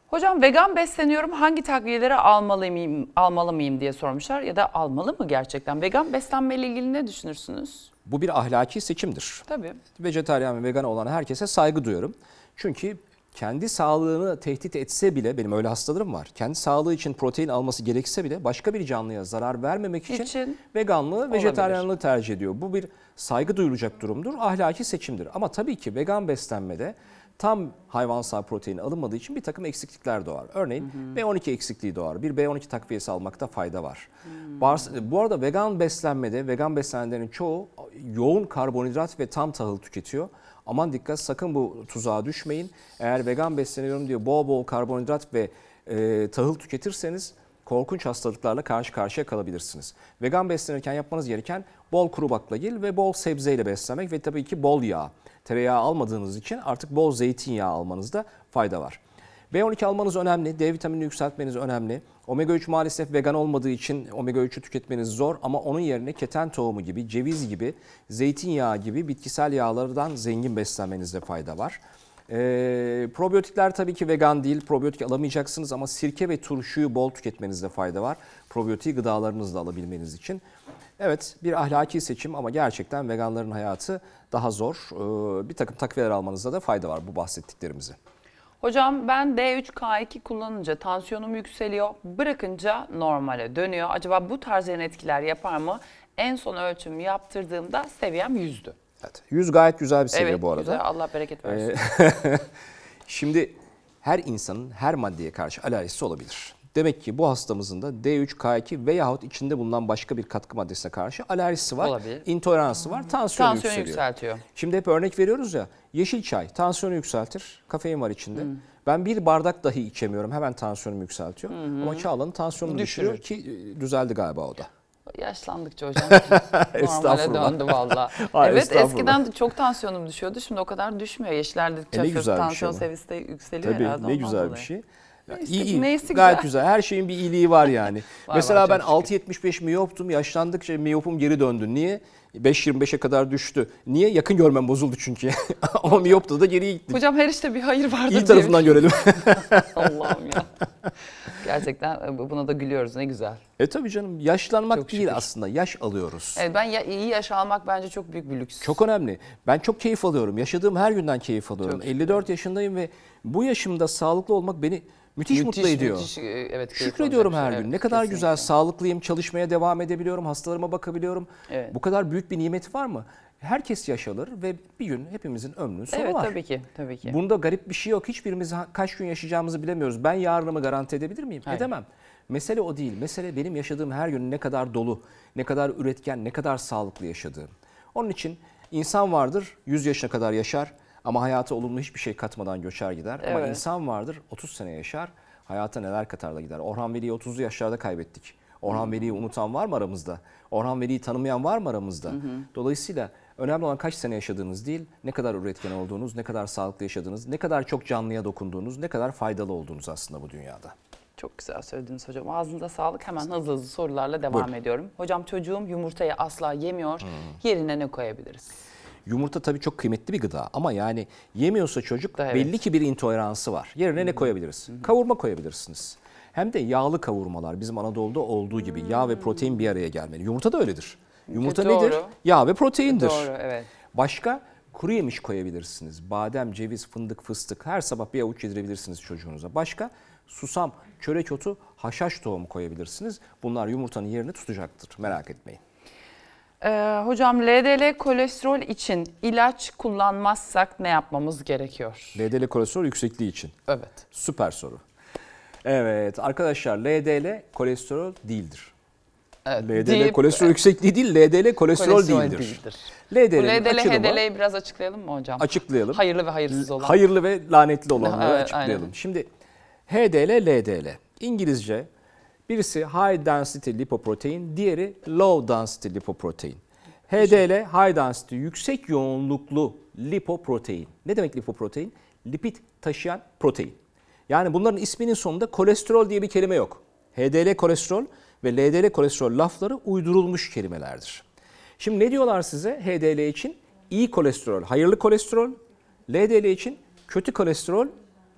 Hocam vegan besleniyorum hangi takviyeleri almalı mıyım, almalı mıyım diye sormuşlar ya da almalı mı gerçekten? Vegan beslenme ile ilgili ne düşünürsünüz? Bu bir ahlaki seçimdir. Tabii. Vejetaryen ve vegan olan herkese saygı duyuyorum. Çünkü kendi sağlığını tehdit etse bile benim öyle hastalarım var. Kendi sağlığı için protein alması gerekse bile başka bir canlıya zarar vermemek için, için veganlığı, vejetaryenliği tercih ediyor. Bu bir saygı duyulacak durumdur, ahlaki seçimdir. Ama tabii ki vegan beslenmede tam hayvansal protein alınmadığı için bir takım eksiklikler doğar. Örneğin hı hı. B12 eksikliği doğar. Bir B12 takviyesi almakta fayda var. Hı. bu arada vegan beslenmede, vegan beslenenlerin çoğu yoğun karbonhidrat ve tam tahıl tüketiyor. Aman dikkat sakın bu tuzağa düşmeyin. Eğer vegan besleniyorum diye bol bol karbonhidrat ve e, tahıl tüketirseniz korkunç hastalıklarla karşı karşıya kalabilirsiniz. Vegan beslenirken yapmanız gereken bol kuru baklagil ve bol sebzeyle beslemek ve tabii ki bol yağ tereyağı almadığınız için artık bol zeytinyağı almanızda fayda var. B12 almanız önemli, D vitamini yükseltmeniz önemli. Omega 3 maalesef vegan olmadığı için omega 3'ü tüketmeniz zor ama onun yerine keten tohumu gibi, ceviz gibi, zeytinyağı gibi bitkisel yağlardan zengin beslenmenizde fayda var. E, ee, probiyotikler tabii ki vegan değil. Probiyotik alamayacaksınız ama sirke ve turşuyu bol tüketmenizde fayda var. Probiyotik gıdalarınızla alabilmeniz için. Evet bir ahlaki seçim ama gerçekten veganların hayatı daha zor. Ee, bir takım takviyeler almanızda da fayda var bu bahsettiklerimizi. Hocam ben D3K2 kullanınca tansiyonum yükseliyor, bırakınca normale dönüyor. Acaba bu tarz yan etkiler yapar mı? En son ölçümü yaptırdığımda seviyem 100'dü. Evet, 100 gayet güzel bir seviye evet, bu arada. Güzel. Allah bereket ee, versin. Şimdi her insanın her maddeye karşı alerjisi olabilir. Demek ki bu hastamızın da D3K2 veyahut içinde bulunan başka bir katkı maddesine karşı alerjisi var, Olabilir. intoleransı var, tansiyonu, tansiyonu yükseliyor. yükseltiyor. Şimdi hep örnek veriyoruz ya, yeşil çay tansiyonu yükseltir, kafein var içinde. Hmm. Ben bir bardak dahi içemiyorum hemen tansiyonumu yükseltiyor. Hı hmm. hı. Ama Çağla'nın tansiyonunu düşürüyor. düşürüyor ki e, düzeldi galiba o da. Yaşlandıkça hocam normale döndü valla. evet eskiden çok tansiyonum düşüyordu şimdi o kadar düşmüyor. Yeşillerdikçe e tansiyon şey seviyesi de yükseliyor Tabii, herhalde. Ne güzel dolayı. bir şey. Ya işte, iyi iyi. Gayet güzel. Her şeyin bir iyiliği var yani. var, Mesela var, ben 6.75 miyoptum. Yaşlandıkça miyopum geri döndü. Niye? 5.25'e kadar düştü. Niye? Yakın görmem bozuldu çünkü. Ama miyopta da geri gitti. Hocam her işte bir hayır vardı. İyi tarafından diye. görelim. Allah'ım ya. Gerçekten e, buna da gülüyoruz ne güzel. E tabii canım yaşlanmak çok değil şükür. aslında yaş alıyoruz. Evet ben ya, iyi yaş almak bence çok büyük bir lüks. Çok önemli. Ben çok keyif alıyorum. Yaşadığım her günden keyif alıyorum. Çok 54 şükür. yaşındayım ve bu yaşımda sağlıklı olmak beni Müthiş, müthiş mutlu ediyor. Müthiş, e, evet, Şükrediyorum her gün. Evet, ne kadar kesinlikle. güzel, sağlıklıyım, çalışmaya devam edebiliyorum, hastalarıma bakabiliyorum. Evet. Bu kadar büyük bir nimet var mı? Herkes yaşalır ve bir gün hepimizin ömrünün sonu evet, var. Evet tabii ki, tabii ki. Bunda garip bir şey yok. Hiçbirimiz kaç gün yaşayacağımızı bilemiyoruz. Ben yarınımı garanti edebilir miyim? Hayır. Edemem. Mesele o değil. Mesele benim yaşadığım her gün ne kadar dolu, ne kadar üretken, ne kadar sağlıklı yaşadığım. Onun için insan vardır, 100 yaşına kadar yaşar. Ama hayata olumlu hiçbir şey katmadan göçer gider. Evet. Ama insan vardır 30 sene yaşar. Hayata neler katar da gider. Orhan Veli'yi 30'lu yaşlarda kaybettik. Orhan Veli'yi unutan var mı aramızda? Orhan Veli'yi tanımayan var mı aramızda? Hı hı. Dolayısıyla önemli olan kaç sene yaşadığınız değil, ne kadar üretken olduğunuz, ne kadar sağlıklı yaşadığınız, ne kadar çok canlıya dokunduğunuz, ne kadar faydalı olduğunuz aslında bu dünyada. Çok güzel söylediniz hocam. Ağzınıza sağlık. Hemen hızlı hızlı sorularla devam Buyurun. ediyorum. Hocam çocuğum yumurtayı asla yemiyor. Hmm. Yerine ne koyabiliriz? Yumurta tabii çok kıymetli bir gıda ama yani yemiyorsa çocuk da, evet. belli ki bir intoleransı var. Yerine Hı -hı. ne koyabiliriz? Hı -hı. Kavurma koyabilirsiniz. Hem de yağlı kavurmalar bizim Anadolu'da olduğu gibi hmm. yağ ve protein bir araya gelmeli. Yumurta da öyledir. Yumurta Doğru. nedir? Yağ ve proteindir. Doğru, evet. Başka kuru yemiş koyabilirsiniz. Badem, ceviz, fındık, fıstık her sabah bir avuç yedirebilirsiniz çocuğunuza. Başka susam, çörek otu, haşhaş tohumu koyabilirsiniz. Bunlar yumurtanın yerini tutacaktır merak etmeyin. Ee, hocam LDL kolesterol için ilaç kullanmazsak ne yapmamız gerekiyor? LDL kolesterol yüksekliği için. Evet. Süper soru. Evet arkadaşlar LDL kolesterol değildir. Evet, LDL deyip, kolesterol yüksekliği değil, LDL kolesterol, kolesterol değildir. değildir. LDL, Bu LDL HDL'yi biraz açıklayalım mı hocam? Açıklayalım. Hayırlı ve hayırsız olan. Hayırlı ve lanetli olanları evet, açıklayalım. Aynen. Şimdi HDL, LDL. İngilizce Birisi high density lipoprotein, diğeri low density lipoprotein. HDL high density yüksek yoğunluklu lipoprotein. Ne demek lipoprotein? Lipid taşıyan protein. Yani bunların isminin sonunda kolesterol diye bir kelime yok. HDL kolesterol ve LDL kolesterol lafları uydurulmuş kelimelerdir. Şimdi ne diyorlar size HDL için? iyi kolesterol, hayırlı kolesterol, LDL için kötü kolesterol,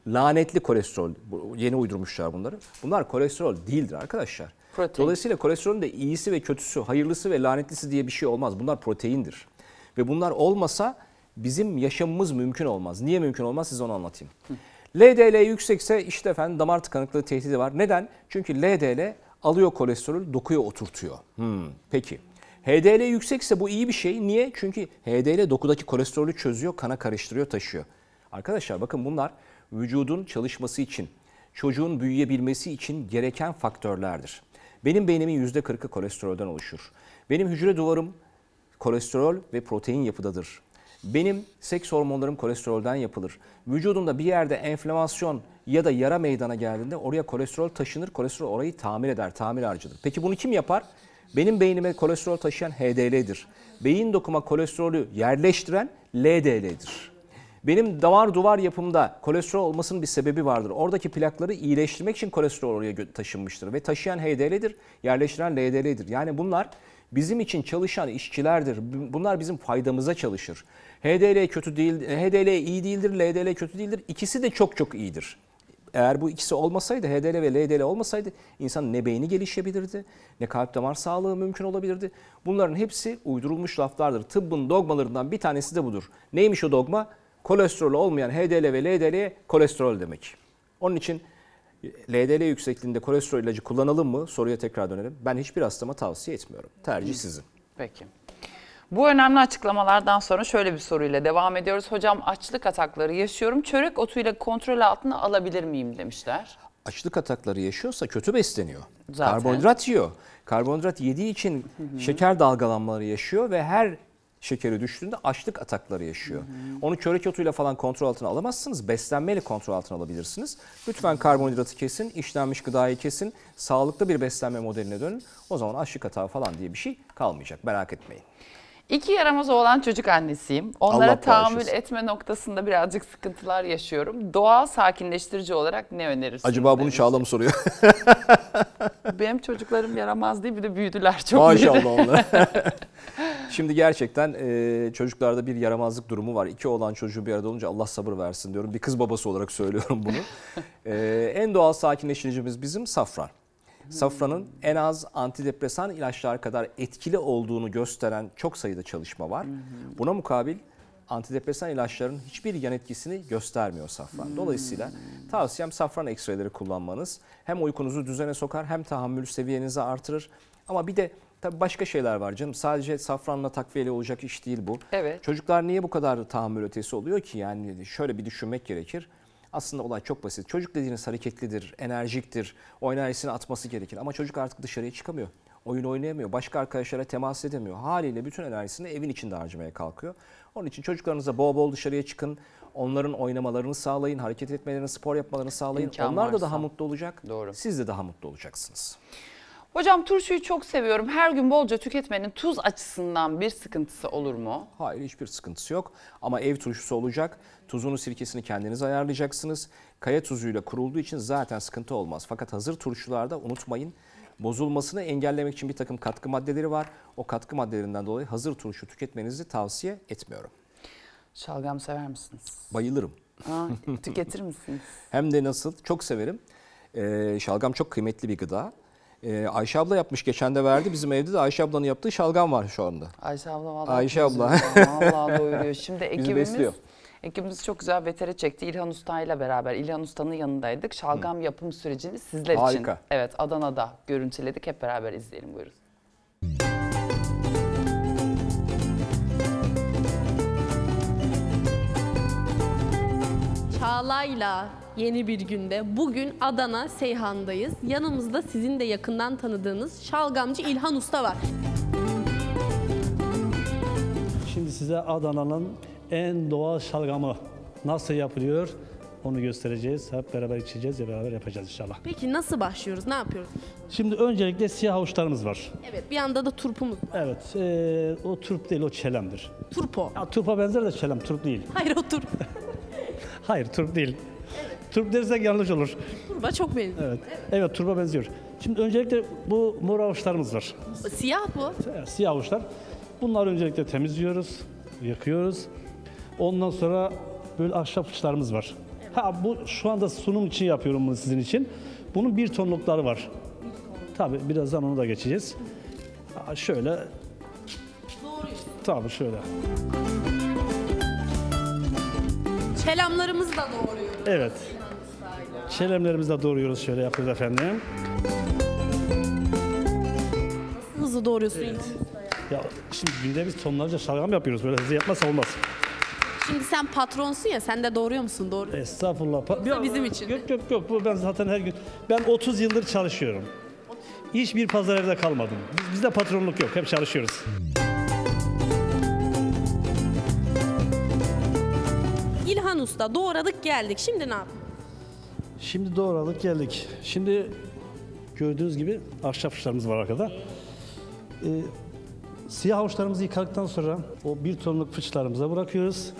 lanetli kolesterol. Yeni uydurmuşlar bunları. Bunlar kolesterol değildir arkadaşlar. Protein. Dolayısıyla kolesterolün de iyisi ve kötüsü, hayırlısı ve lanetlisi diye bir şey olmaz. Bunlar proteindir. Ve bunlar olmasa bizim yaşamımız mümkün olmaz. Niye mümkün olmaz size onu anlatayım. LDL yüksekse işte efendim damar tıkanıklığı tehdidi var. Neden? Çünkü LDL alıyor kolesterolü dokuya oturtuyor. Hmm, peki. HDL yüksekse bu iyi bir şey. Niye? Çünkü HDL dokudaki kolesterolü çözüyor, kana karıştırıyor, taşıyor. Arkadaşlar bakın bunlar vücudun çalışması için, çocuğun büyüyebilmesi için gereken faktörlerdir. Benim beynimin %40'ı kolesterolden oluşur. Benim hücre duvarım kolesterol ve protein yapıdadır. Benim seks hormonlarım kolesterolden yapılır. Vücudumda bir yerde enflamasyon ya da yara meydana geldiğinde oraya kolesterol taşınır. Kolesterol orayı tamir eder, tamir harcıdır. Peki bunu kim yapar? Benim beynime kolesterol taşıyan HDL'dir. Beyin dokuma kolesterolü yerleştiren LDL'dir. Benim damar duvar yapımda kolesterol olmasının bir sebebi vardır. Oradaki plakları iyileştirmek için kolesterol oraya taşınmıştır ve taşıyan HDL'dir, yerleştiren LDL'dir. Yani bunlar bizim için çalışan işçilerdir. Bunlar bizim faydamıza çalışır. HDL kötü değil, HDL iyi değildir, LDL kötü değildir. İkisi de çok çok iyidir. Eğer bu ikisi olmasaydı HDL ve LDL olmasaydı insan ne beyni gelişebilirdi ne kalp damar sağlığı mümkün olabilirdi. Bunların hepsi uydurulmuş laflardır. Tıbbın dogmalarından bir tanesi de budur. Neymiş o dogma? kolesterol olmayan HDL ve LDL kolesterol demek. Onun için LDL yüksekliğinde kolesterol ilacı kullanalım mı? Soruya tekrar dönelim. Ben hiçbir hastama tavsiye etmiyorum. Tercih sizin. Peki. Bu önemli açıklamalardan sonra şöyle bir soruyla devam ediyoruz. Hocam açlık atakları yaşıyorum. Çörek otuyla kontrol altına alabilir miyim demişler. Açlık atakları yaşıyorsa kötü besleniyor. Zaten. Karbonhidrat yiyor. Karbonhidrat yediği için şeker dalgalanmaları yaşıyor ve her şekeri düştüğünde açlık atakları yaşıyor. Hı hı. Onu körek otuyla falan kontrol altına alamazsınız. Beslenmeyle kontrol altına alabilirsiniz. Lütfen karbonhidratı kesin, işlenmiş gıdayı kesin, sağlıklı bir beslenme modeline dönün. O zaman açlık atağı falan diye bir şey kalmayacak. Merak etmeyin. İki yaramaz oğlan çocuk annesiyim. Onlara Allah tahammül bağışlasın. etme noktasında birazcık sıkıntılar yaşıyorum. Doğal sakinleştirici olarak ne önerirsin? Acaba bunu demiş. Şahla mı soruyor? Benim çocuklarım yaramaz değil bir de büyüdüler çok. Maşallah onlar. Şimdi gerçekten e, çocuklarda bir yaramazlık durumu var. İki olan çocuğu bir arada olunca Allah sabır versin diyorum. Bir kız babası olarak söylüyorum bunu. e, en doğal sakinleştiricimiz bizim safran. Safranın en az antidepresan ilaçlar kadar etkili olduğunu gösteren çok sayıda çalışma var. Buna mukabil antidepresan ilaçların hiçbir yan etkisini göstermiyor safran. Dolayısıyla tavsiyem safran ekstreleri kullanmanız. Hem uykunuzu düzene sokar hem tahammül seviyenizi artırır. Ama bir de Tabii başka şeyler var canım. Sadece safranla takviyeli olacak iş değil bu. Evet. Çocuklar niye bu kadar tahammül ötesi oluyor ki? Yani şöyle bir düşünmek gerekir. Aslında olay çok basit. Çocuk dediğiniz hareketlidir, enerjiktir. O enerjisini atması gerekir. Ama çocuk artık dışarıya çıkamıyor. Oyun oynayamıyor. Başka arkadaşlara temas edemiyor. Haliyle bütün enerjisini evin içinde harcamaya kalkıyor. Onun için çocuklarınıza bol bol dışarıya çıkın. Onların oynamalarını sağlayın, hareket etmelerini, spor yapmalarını sağlayın. İmkan Onlar varsa. da daha mutlu olacak. Doğru. Siz de daha mutlu olacaksınız. Hocam turşuyu çok seviyorum. Her gün bolca tüketmenin tuz açısından bir sıkıntısı olur mu? Hayır hiçbir sıkıntısı yok ama ev turşusu olacak. Tuzunu sirkesini kendiniz ayarlayacaksınız. Kaya tuzuyla kurulduğu için zaten sıkıntı olmaz. Fakat hazır turşularda unutmayın bozulmasını engellemek için bir takım katkı maddeleri var. O katkı maddelerinden dolayı hazır turşu tüketmenizi tavsiye etmiyorum. Şalgam sever misiniz? Bayılırım. Aa, tüketir misiniz? Hem de nasıl? Çok severim. Ee, şalgam çok kıymetli bir gıda. Ee, Ayşe abla yapmış geçen de verdi. Bizim evde de Ayşe ablanın yaptığı şalgam var şu anda. Ayşe abla vallahi. Ayşe abla. vallahi doyuruyor. Şimdi ekibimiz Ekibimiz çok güzel vetere çekti. İlhan Usta ile beraber İlhan Usta'nın yanındaydık. Şalgam Hı. yapım sürecini sizler Harika. için. Evet Adana'da görüntüledik. Hep beraber izleyelim buyurun. Çağla'yla yeni bir günde. Bugün Adana Seyhan'dayız. Yanımızda sizin de yakından tanıdığınız şalgamcı İlhan Usta var. Şimdi size Adana'nın en doğal şalgamı nasıl yapılıyor onu göstereceğiz. Hep beraber içeceğiz ve beraber yapacağız inşallah. Peki nasıl başlıyoruz? Ne yapıyoruz? Şimdi öncelikle siyah havuçlarımız var. Evet, bir yanda da turpumuz var. Evet, e, o turp değil, o çelemdir. Turpo. Ya, turpa benzer de çelem, turp değil. Hayır, o turp. Hayır, turp değil. Evet. Turp dersek yanlış olur. Turba çok benziyor. Evet. evet, evet turpa benziyor. Şimdi öncelikle bu mor havuçlarımız var. Siyah bu. Siyah havuçlar. Bunları öncelikle temizliyoruz, yakıyoruz. Ondan sonra böyle ahşap fıçlarımız var. Ha bu şu anda sunum için yapıyorum bunu sizin için. Bunun bir tonlukları var. Tabii birazdan onu da geçeceğiz. şöyle. Tabii şöyle. Çelamlarımız da doğruyor. Evet. Çelemlerimizi de doğruyoruz şöyle yapıyoruz efendim. Hızlı doğruyorsun. Evet. Ya şimdi günde biz tonlarca şalgam yapıyoruz. Böyle hızlı yapmazsa olmaz. Şimdi sen patronsun ya sen de doğruyor musun? Doğru. Estağfurullah. Pa- Yoksa bizim e, için. Yok yok yok. Bu ben zaten her gün. Ben 30 yıldır çalışıyorum. Hiçbir pazar evde kalmadım. Bizde patronluk yok. Hep çalışıyoruz. İlhan Usta doğradık geldik. Şimdi ne yap? Şimdi doğradık geldik. Şimdi gördüğünüz gibi ahşap havuçlarımız var arkada. Ee, siyah havuçlarımızı yıkadıktan sonra o bir tonluk fıçlarımıza bırakıyoruz.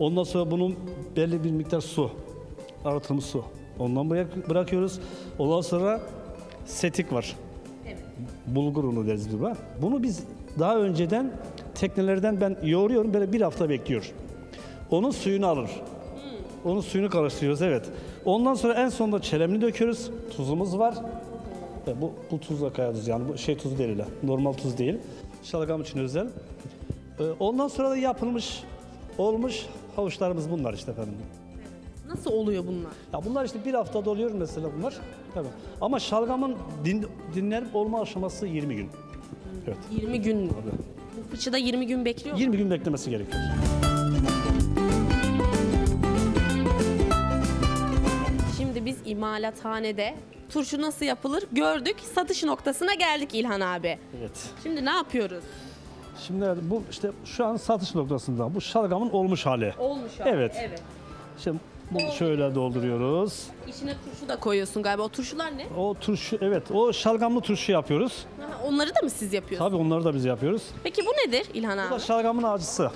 Ondan sonra bunun belli bir miktar su, arıtılmış su. Ondan bırak- bırakıyoruz. Ondan sonra setik var. Bulgur unu deriz biz Bunu biz daha önceden teknelerden ben yoğuruyorum. Böyle bir hafta bekliyor. Onun suyunu alır. Hmm. Onun suyunu karıştırıyoruz evet. Ondan sonra en sonunda çelemini döküyoruz. Tuzumuz var. E, bu, bu tuzla kayarız yani bu şey tuzu değil Normal tuz değil. Şalgam için özel. E, ondan sonra da yapılmış olmuş havuçlarımız bunlar işte efendim. Nasıl oluyor bunlar? Ya bunlar işte bir haftada oluyor mesela bunlar. Tabii. Ama şalgamın din, dinlenip olma aşaması 20 gün. Evet. 20 gün mü? Tabii. Bu fıçıda 20 gün bekliyor mu? 20 gün beklemesi gerekiyor. Şimdi biz imalathanede turşu nasıl yapılır gördük. Satış noktasına geldik İlhan abi. Evet. Şimdi ne yapıyoruz? Şimdi bu işte şu an satış noktasında. Bu şalgamın olmuş hali. Olmuş hali. Evet. evet. İşte bunu şöyle dolduruyoruz. İçine turşu da koyuyorsun galiba. O turşular ne? O turşu evet o şalgamlı turşu yapıyoruz. Ha, onları da mı siz yapıyorsunuz? Tabii onları da biz yapıyoruz. Peki bu nedir İlhan Bu da şalgamın acısı.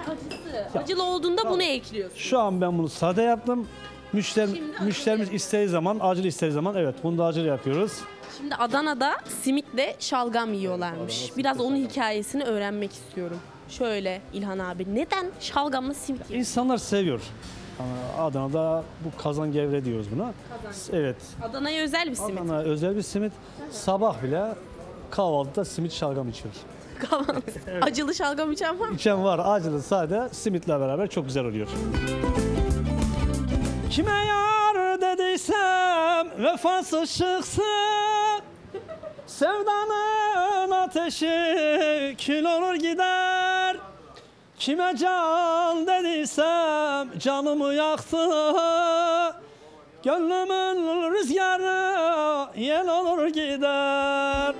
Acısı. Ya. Acılı olduğunda bunu ekliyorsun. Şu an ben bunu sade yaptım. Müşter, müşterimiz istediği zaman, acil istediği zaman evet bunu da acil yapıyoruz. Şimdi Adana'da simitle şalgam yiyorlarmış. Biraz onun hikayesini öğrenmek istiyorum. Şöyle İlhan abi neden şalgamla simit yiyor? İnsanlar seviyor. Adana'da bu kazan gevre diyoruz buna. Kazan. Evet. Adana'ya özel bir simit. Adana özel bir simit. Sabah bile kahvaltıda simit şalgam içiyor. Kahvaltı. Acılı şalgam içen var mı? İçen var. Acılı sade simitle beraber çok güzel oluyor. Kime ya? isem vefasız şıksa Sevdanın ateşi kül olur gider Kime can dediysem canımı yaktı Gönlümün rüzgarı yel olur gider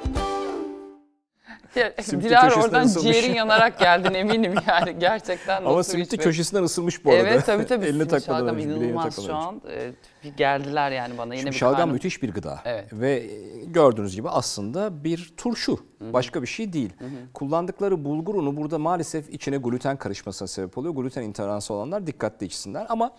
Ya, Dilar oradan ısırmış. ciğerin yanarak geldin eminim yani gerçekten. Ama nasıl köşesinden ısırmış bu arada. Evet tabii tabii. Eline adam önce inanılmaz şu an. Ee, geldiler yani bana. Yine Şimdi bir şalgam karnım... müthiş bir gıda. Evet. Ve e, gördüğünüz gibi aslında bir turşu. Hı-hı. Başka bir şey değil. Hı-hı. Kullandıkları bulgur unu burada maalesef içine gluten karışmasına sebep oluyor. Gluten intoleransı olanlar dikkatli içsinler ama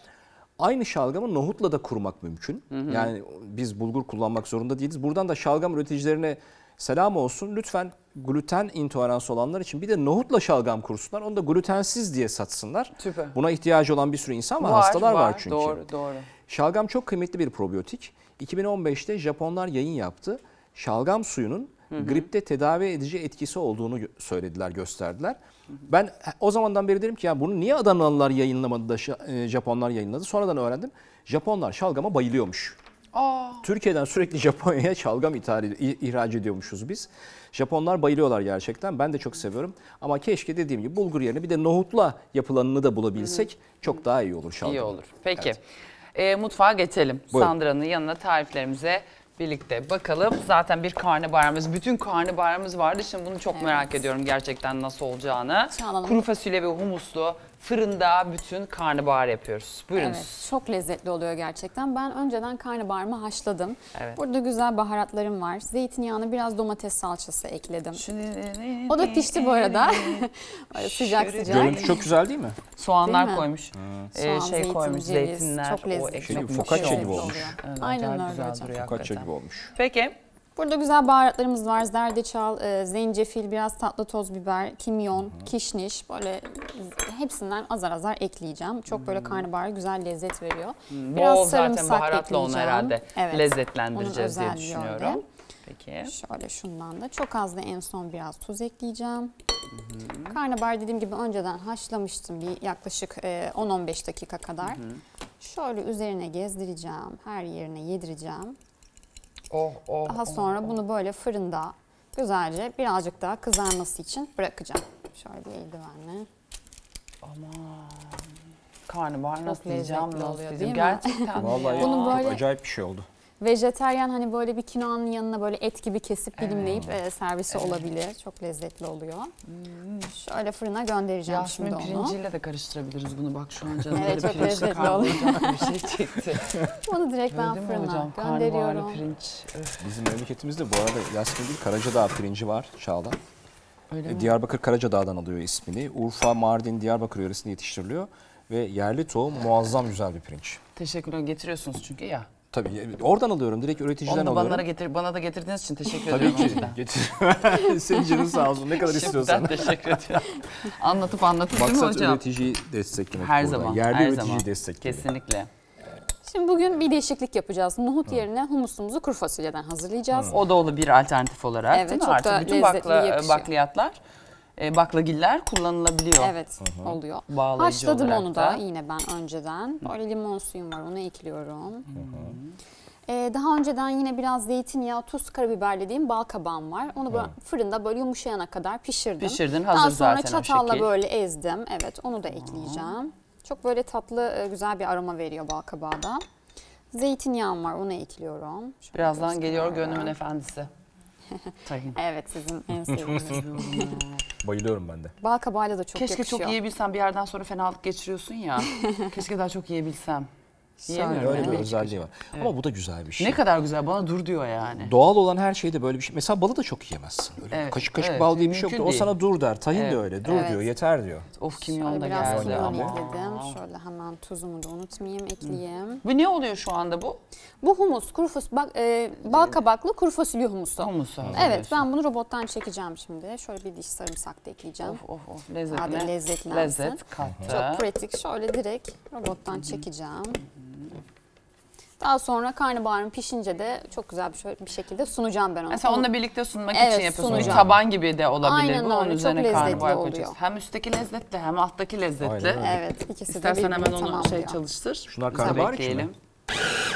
aynı şalgamı nohutla da kurmak mümkün. Hı-hı. Yani biz bulgur kullanmak zorunda değiliz. Buradan da şalgam üreticilerine selam olsun. Lütfen gluten intoleransı olanlar için bir de nohutla şalgam kursunlar. Onu da glutensiz diye satsınlar. Süper. Buna ihtiyacı olan bir sürü insan var, var hastalar var, var çünkü. Doğru, doğru. Şalgam çok kıymetli bir probiyotik. 2015'te Japonlar yayın yaptı. Şalgam suyunun hı hı. gripte tedavi edici etkisi olduğunu söylediler, gösterdiler. Hı hı. Ben o zamandan beri derim ki ya bunu niye Adanalılar yayınlamadı da e, Japonlar yayınladı? Sonradan öğrendim. Japonlar şalgama bayılıyormuş. Aa. Türkiye'den sürekli Japonya'ya şalgam ithal, ihraç ediyormuşuz biz. Japonlar bayılıyorlar gerçekten. Ben de çok seviyorum. Ama keşke dediğim gibi bulgur yerine bir de nohutla yapılanını da bulabilsek çok daha iyi olur şalgam. İyi olur. Peki. Evet e, mutfağa geçelim. Buyurun. Sandra'nın yanına tariflerimize birlikte bakalım. Zaten bir karnabaharımız, bütün karnabaharımız vardı. Şimdi bunu çok evet. merak ediyorum gerçekten nasıl olacağını. Kuru fasulye ve humuslu fırında bütün karnabahar yapıyoruz. Buyurun. Evet, çok lezzetli oluyor gerçekten. Ben önceden karnabaharımı haşladım. Evet. Burada güzel baharatlarım var. Zeytinyağını biraz domates salçası ekledim. O da pişti bu arada. sıcak sıcak. Görüntü çok güzel değil mi? Soğanlar değil mi? koymuş. Ee, Soğan, şey zeytin, koymuş, ceviz. zeytinler. Çok lezzetli. Şey, şey gibi, gibi olmuş. Evet, Aynen öyle güzel hocam. Focaccia gibi olmuş. Peki. Burada güzel baharatlarımız var. Zerdeçal, e, zencefil, biraz tatlı toz biber, kimyon, kişniş. Böyle hepsinden azar azar ekleyeceğim. Çok böyle karnabahar güzel lezzet veriyor. Biraz Bol sarımsak zaten baharatla onu herhalde Evet, lezzetlendireceğiz diye düşünüyorum. Peki. Şöyle şundan da çok az da en son biraz tuz ekleyeceğim. Karnabahar dediğim gibi önceden haşlamıştım bir yaklaşık e, 10-15 dakika kadar. Şöyle üzerine gezdireceğim, her yerine yedireceğim. Oh, oh, Daha oh, sonra oh, oh. bunu böyle fırında güzelce birazcık daha kızarması için bırakacağım. Şöyle bir eldivenle. Aman. Karnabahar nasıl lezzetli diyeceğim, nasıl diyeceğim. Gerçekten. Vallahi ya. Bunu böyle- acayip bir şey oldu. Vejeteryan hani böyle bir kinoanın yanına böyle et gibi kesip dilimleyip evet. servisi evet. olabilir. Çok lezzetli oluyor. Hmm. Şöyle fırına göndereceğim Yasmin şimdi onu. Yasmin pirinciyle de karıştırabiliriz bunu bak şu an canım. evet çok lezzetli oluyor. bir şey çekti. Bunu direkt Öyle ben fırına hocam? gönderiyorum. Karnavarlı pirinç. Bizim memleketimizde bu arada Yasmin değil Karacadağ pirinci var Çağla. Öyle e, mi? Karacadağ'dan alıyor ismini. Urfa, Mardin, Diyarbakır yöresinde yetiştiriliyor. Ve yerli tohum muazzam güzel bir pirinç. Teşekkürler getiriyorsunuz çünkü ya. Tabii e, oradan alıyorum direkt üreticiden Onu da alıyorum. Bana, getir, bana da getirdiğiniz için teşekkür Tabii ediyorum. Tabii ki getir. Senin canın sağ olsun ne kadar istiyorsan. Şimdiden teşekkür ediyorum. Anlatıp anlatıp Maksat değil mi hocam? Maksat üreticiyi desteklemek her burada. Zaman, Yerli her üreticiyi zaman. desteklemek. Kesinlikle. Şimdi bugün bir değişiklik yapacağız. Nohut Hı. yerine humusumuzu kuru fasulyeden hazırlayacağız. Hı. O da olur bir alternatif olarak evet, değil mi? Çok Artık bütün bakla, bakliyatlar e, baklagiller kullanılabiliyor. Evet Hı -hı. oluyor. Bağlayıcı Haşladım onu da. da yine ben önceden. Böyle limon suyum var onu ekliyorum. Hı -hı. Ee, daha önceden yine biraz zeytinyağı, tuz, karabiber dediğim bal kabağım var. Onu böyle fırında böyle yumuşayana kadar pişirdim. Pişirdin hazır Daha sonra zaten çatalla böyle ezdim. Evet onu da ekleyeceğim. Çok böyle tatlı e, güzel bir aroma veriyor bal kabağı da. Zeytinyağım var onu ekliyorum. Şöyle Birazdan geliyor gönlümün efendisi. Tahin. Evet sizin en sevdiğiniz. Bayılıyorum ben de. Bal kabağıyla da çok Keşke yakışıyor. çok yiyebilsem bir yerden sonra fenalık geçiriyorsun ya. Keşke daha çok yiyebilsem. Diyemiyorum. Öyle yani. bir özelliği var. Evet. Ama bu da güzel bir şey. Ne kadar güzel bana dur diyor yani. Doğal olan her şeyde böyle bir şey. Mesela balı da çok yiyemezsin. Öyle evet, kaşık kaşık evet, bal diye bir şey yok. O sana dur der. Tahin evet. de öyle. Dur evet. diyor. Yeter diyor. Of kimyon da geldi. Biraz kimyon ekledim. Şöyle hemen tuzumu da unutmayayım. Ekleyeyim. Bu ne oluyor şu anda bu? Bu humus. Kuru fos bak, e, bal şey. kabaklı kuru fasulye humusu. Humusu. Evet ben bunu robottan çekeceğim şimdi. Şöyle bir diş sarımsak da ekleyeceğim. Of of of. Lezzetli. Hadi lezzetlensin. Lezzet kattı. Çok pratik. Şöyle direkt robottan çekeceğim. Daha sonra karnabaharın pişince de çok güzel bir, şöyle, bir şekilde sunacağım ben onu. Mesela onunla birlikte sunmak evet, için yapıyorsun. Sunacağım. Taban gibi de olabilir. Aynen bu. Onun üzerine çok karnabahar koyacağız. Hem üstteki lezzetli hem alttaki lezzetli. Aynen. Evet ikisi İstersen de hemen onu şey çalıştır. Şunlar karnabahar için mi?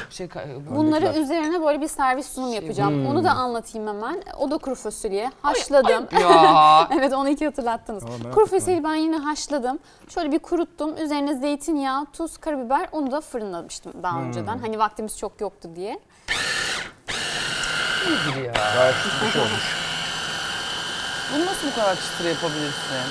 şey, e, Bunları Öndekiler. üzerine böyle bir servis sunum şey, yapacağım. Hmm. Onu da anlatayım hemen. O da kuru fasulye. Haşladım. Ay, ay evet onu iki hatırlattınız. Aa, kuru fasulyeyi ben yine haşladım. Şöyle bir kuruttum. Üzerine zeytinyağı, tuz, karabiber. Onu da fırınlamıştım daha hmm. önceden. Hani vaktimiz çok yoktu diye. İyi ya. Gayet şey olmuş. Bunu nasıl bu kadar çıtır yapabilirsin?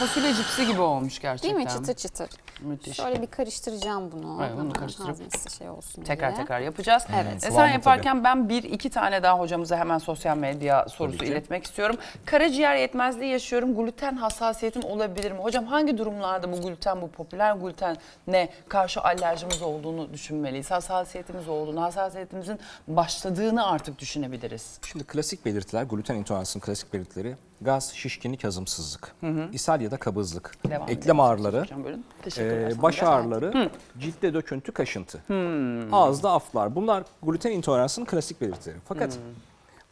Fasulye cipsi gibi olmuş gerçekten. Değil mi çıtır çıtır? Müthiş. Şöyle bir karıştıracağım bunu. Evet, bunu karıştırıp şey olsun tekrar diye. tekrar yapacağız. Hmm. Evet. E, sen yaparken tabii. ben bir iki tane daha hocamıza hemen sosyal medya sorusu iletmek istiyorum. Karaciğer yetmezliği yaşıyorum. Gluten hassasiyetim olabilir mi? Hocam hangi durumlarda bu gluten, bu popüler gluten ne karşı alerjimiz olduğunu düşünmeliyiz? Hassasiyetimiz olduğunu, hassasiyetimizin başladığını artık düşünebiliriz. Şimdi klasik belirtiler, gluten intoleransının klasik belirtileri gaz, şişkinlik, hazımsızlık, hı hı. ishal ya da kabızlık, Devam eklem ağrıları, e, baş ağrıları, hı. ciltte döküntü, kaşıntı, hı. ağızda aflar. Bunlar gluten intoleransının klasik belirtileri. Fakat hı.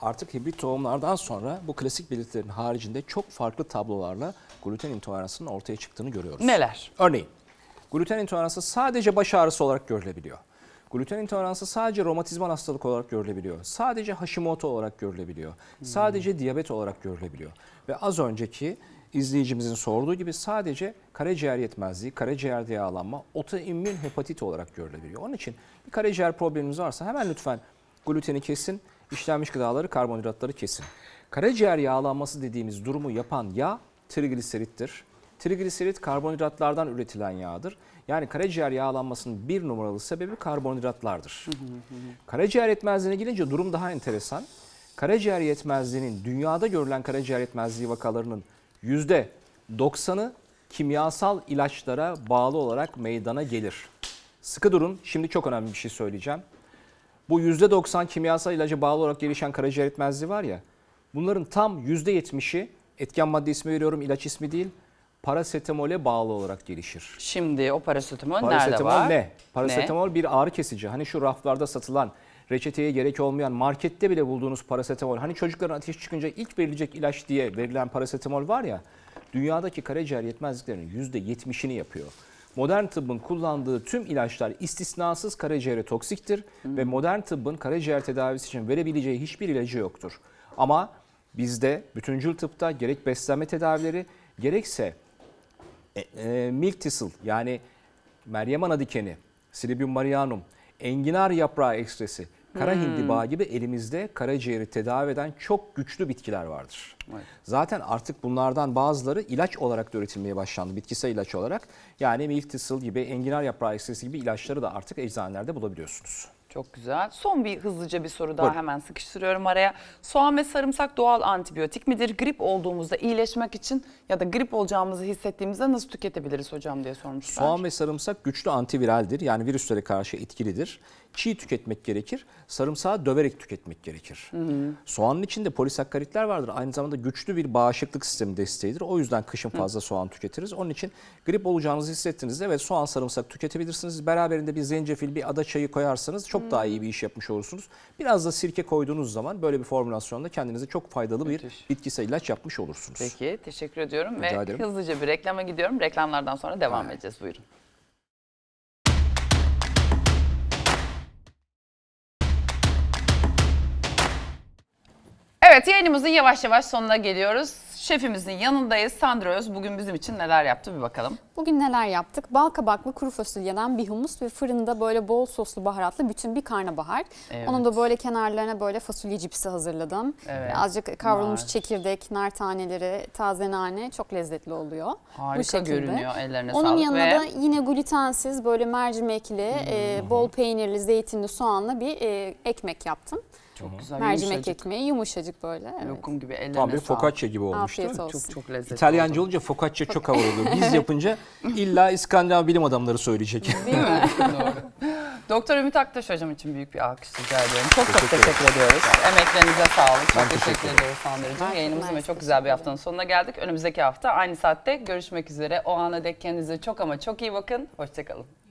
artık hibrit tohumlardan sonra bu klasik belirtilerin haricinde çok farklı tablolarla gluten intoleransının ortaya çıktığını görüyoruz. Neler? Örneğin gluten intoleransı sadece baş ağrısı olarak görülebiliyor. Gluten intoleransı sadece romatizmal hastalık olarak görülebiliyor. Sadece Hashimoto olarak görülebiliyor. Hmm. Sadece diyabet olarak görülebiliyor. Ve az önceki izleyicimizin sorduğu gibi sadece karaciğer yetmezliği, karaciğerde yağlanma, otoimmün hepatit olarak görülebiliyor. Onun için bir karaciğer problemimiz varsa hemen lütfen gluteni kesin, işlenmiş gıdaları, karbonhidratları kesin. Karaciğer yağlanması dediğimiz durumu yapan yağ trigliserittir. Trigliserit karbonhidratlardan üretilen yağdır yani karaciğer yağlanmasının bir numaralı sebebi karbonhidratlardır. karaciğer yetmezliğine gelince durum daha enteresan. Karaciğer yetmezliğinin dünyada görülen karaciğer yetmezliği vakalarının yüzde doksanı kimyasal ilaçlara bağlı olarak meydana gelir. Sıkı durun. Şimdi çok önemli bir şey söyleyeceğim. Bu yüzde doksan kimyasal ilaca bağlı olarak gelişen karaciğer yetmezliği var ya. Bunların tam yüzde yetmişi etken madde ismi veriyorum ilaç ismi değil parasetamole bağlı olarak gelişir. Şimdi o parasetamol, parasetamol nerede var? ne? Parasetamol ne? bir ağrı kesici. Hani şu raflarda satılan reçeteye gerek olmayan markette bile bulduğunuz parasetamol. Hani çocukların ateş çıkınca ilk verilecek ilaç diye verilen parasetamol var ya. Dünyadaki karaciğer yetmezliklerinin %70'ini yapıyor. Modern tıbbın kullandığı tüm ilaçlar istisnasız karaciğere toksiktir hmm. ve modern tıbbın karaciğer tedavisi için verebileceği hiçbir ilacı yoktur. Ama bizde bütüncül tıpta gerek beslenme tedavileri gerekse e, e, milk thistle yani Meryem Ana dikeni, Silibium marianum, enginar yaprağı ekstresi, kara hmm. hindiba gibi elimizde karaciğeri tedavi eden çok güçlü bitkiler vardır. Evet. Zaten artık bunlardan bazıları ilaç olarak da üretilmeye başlandı. Bitkisel ilaç olarak yani milk thistle gibi enginar yaprağı ekstresi gibi ilaçları da artık eczanelerde bulabiliyorsunuz. Çok güzel. Son bir hızlıca bir soru daha Buyurun. hemen sıkıştırıyorum araya. Soğan ve sarımsak doğal antibiyotik midir? Grip olduğumuzda iyileşmek için ya da grip olacağımızı hissettiğimizde nasıl tüketebiliriz hocam diye sormuşlar. Soğan ve sarımsak güçlü antiviraldir. Yani virüslere karşı etkilidir çiğ tüketmek gerekir. Sarımsağı döverek tüketmek gerekir. Hı hı. Soğanın içinde polisakkaritler vardır. Aynı zamanda güçlü bir bağışıklık sistemi desteğidir. O yüzden kışın fazla hı. soğan tüketiriz. Onun için grip olacağınızı hissettiğinizde ve soğan sarımsak tüketebilirsiniz. Beraberinde bir zencefil bir ada çayı koyarsanız çok hı. daha iyi bir iş yapmış olursunuz. Biraz da sirke koyduğunuz zaman böyle bir formülasyonda kendinize çok faydalı Müthiş. bir bitkisel ilaç yapmış olursunuz. Peki teşekkür ediyorum Rica ve ederim. hızlıca bir reklama gidiyorum. Reklamlardan sonra devam evet. edeceğiz buyurun. Evet yayınımızın yavaş yavaş sonuna geliyoruz. Şefimizin yanındayız. Sandra Öz bugün bizim için neler yaptı bir bakalım. Bugün neler yaptık? Bal kabaklı kuru fasulyeden bir humus ve fırında böyle bol soslu baharatlı bütün bir karnabahar. Evet. Onun da böyle kenarlarına böyle fasulye cipsi hazırladım. Evet. Birazcık kavrulmuş nar. çekirdek, nar taneleri, taze nane çok lezzetli oluyor. Harika Bu görünüyor ellerine Onun sağlık. Onun yanında ve... da yine glutensiz böyle mercimekli, e, hmm. e, bol peynirli, zeytinli, soğanlı bir e, ekmek yaptım. Çok Hı-hı. güzel. Mercimek yumuşacık. ekmeği yumuşacık böyle. Evet. Lokum gibi ellerine Tam bir focaccia gibi olmuştu. Afiyet olsun. Çok, çok lezzetli. İtalyanca oldu. olunca focaccia çok havalı oluyor. Biz yapınca illa İskandinav bilim adamları söyleyecek. Değil mi? Doktor Ümit Aktaş hocam için büyük bir alkış rica ediyorum. Çok teşekkür çok teşekkür ederim. ediyoruz. Emeklerinize sağlık. Çok teşekkür, teşekkür ediyoruz Sandır'cığım. Yayınımızın ve çok güzel bir haftanın sonuna geldik. Önümüzdeki hafta aynı saatte görüşmek üzere. O ana dek kendinize çok ama çok iyi bakın. Hoşçakalın.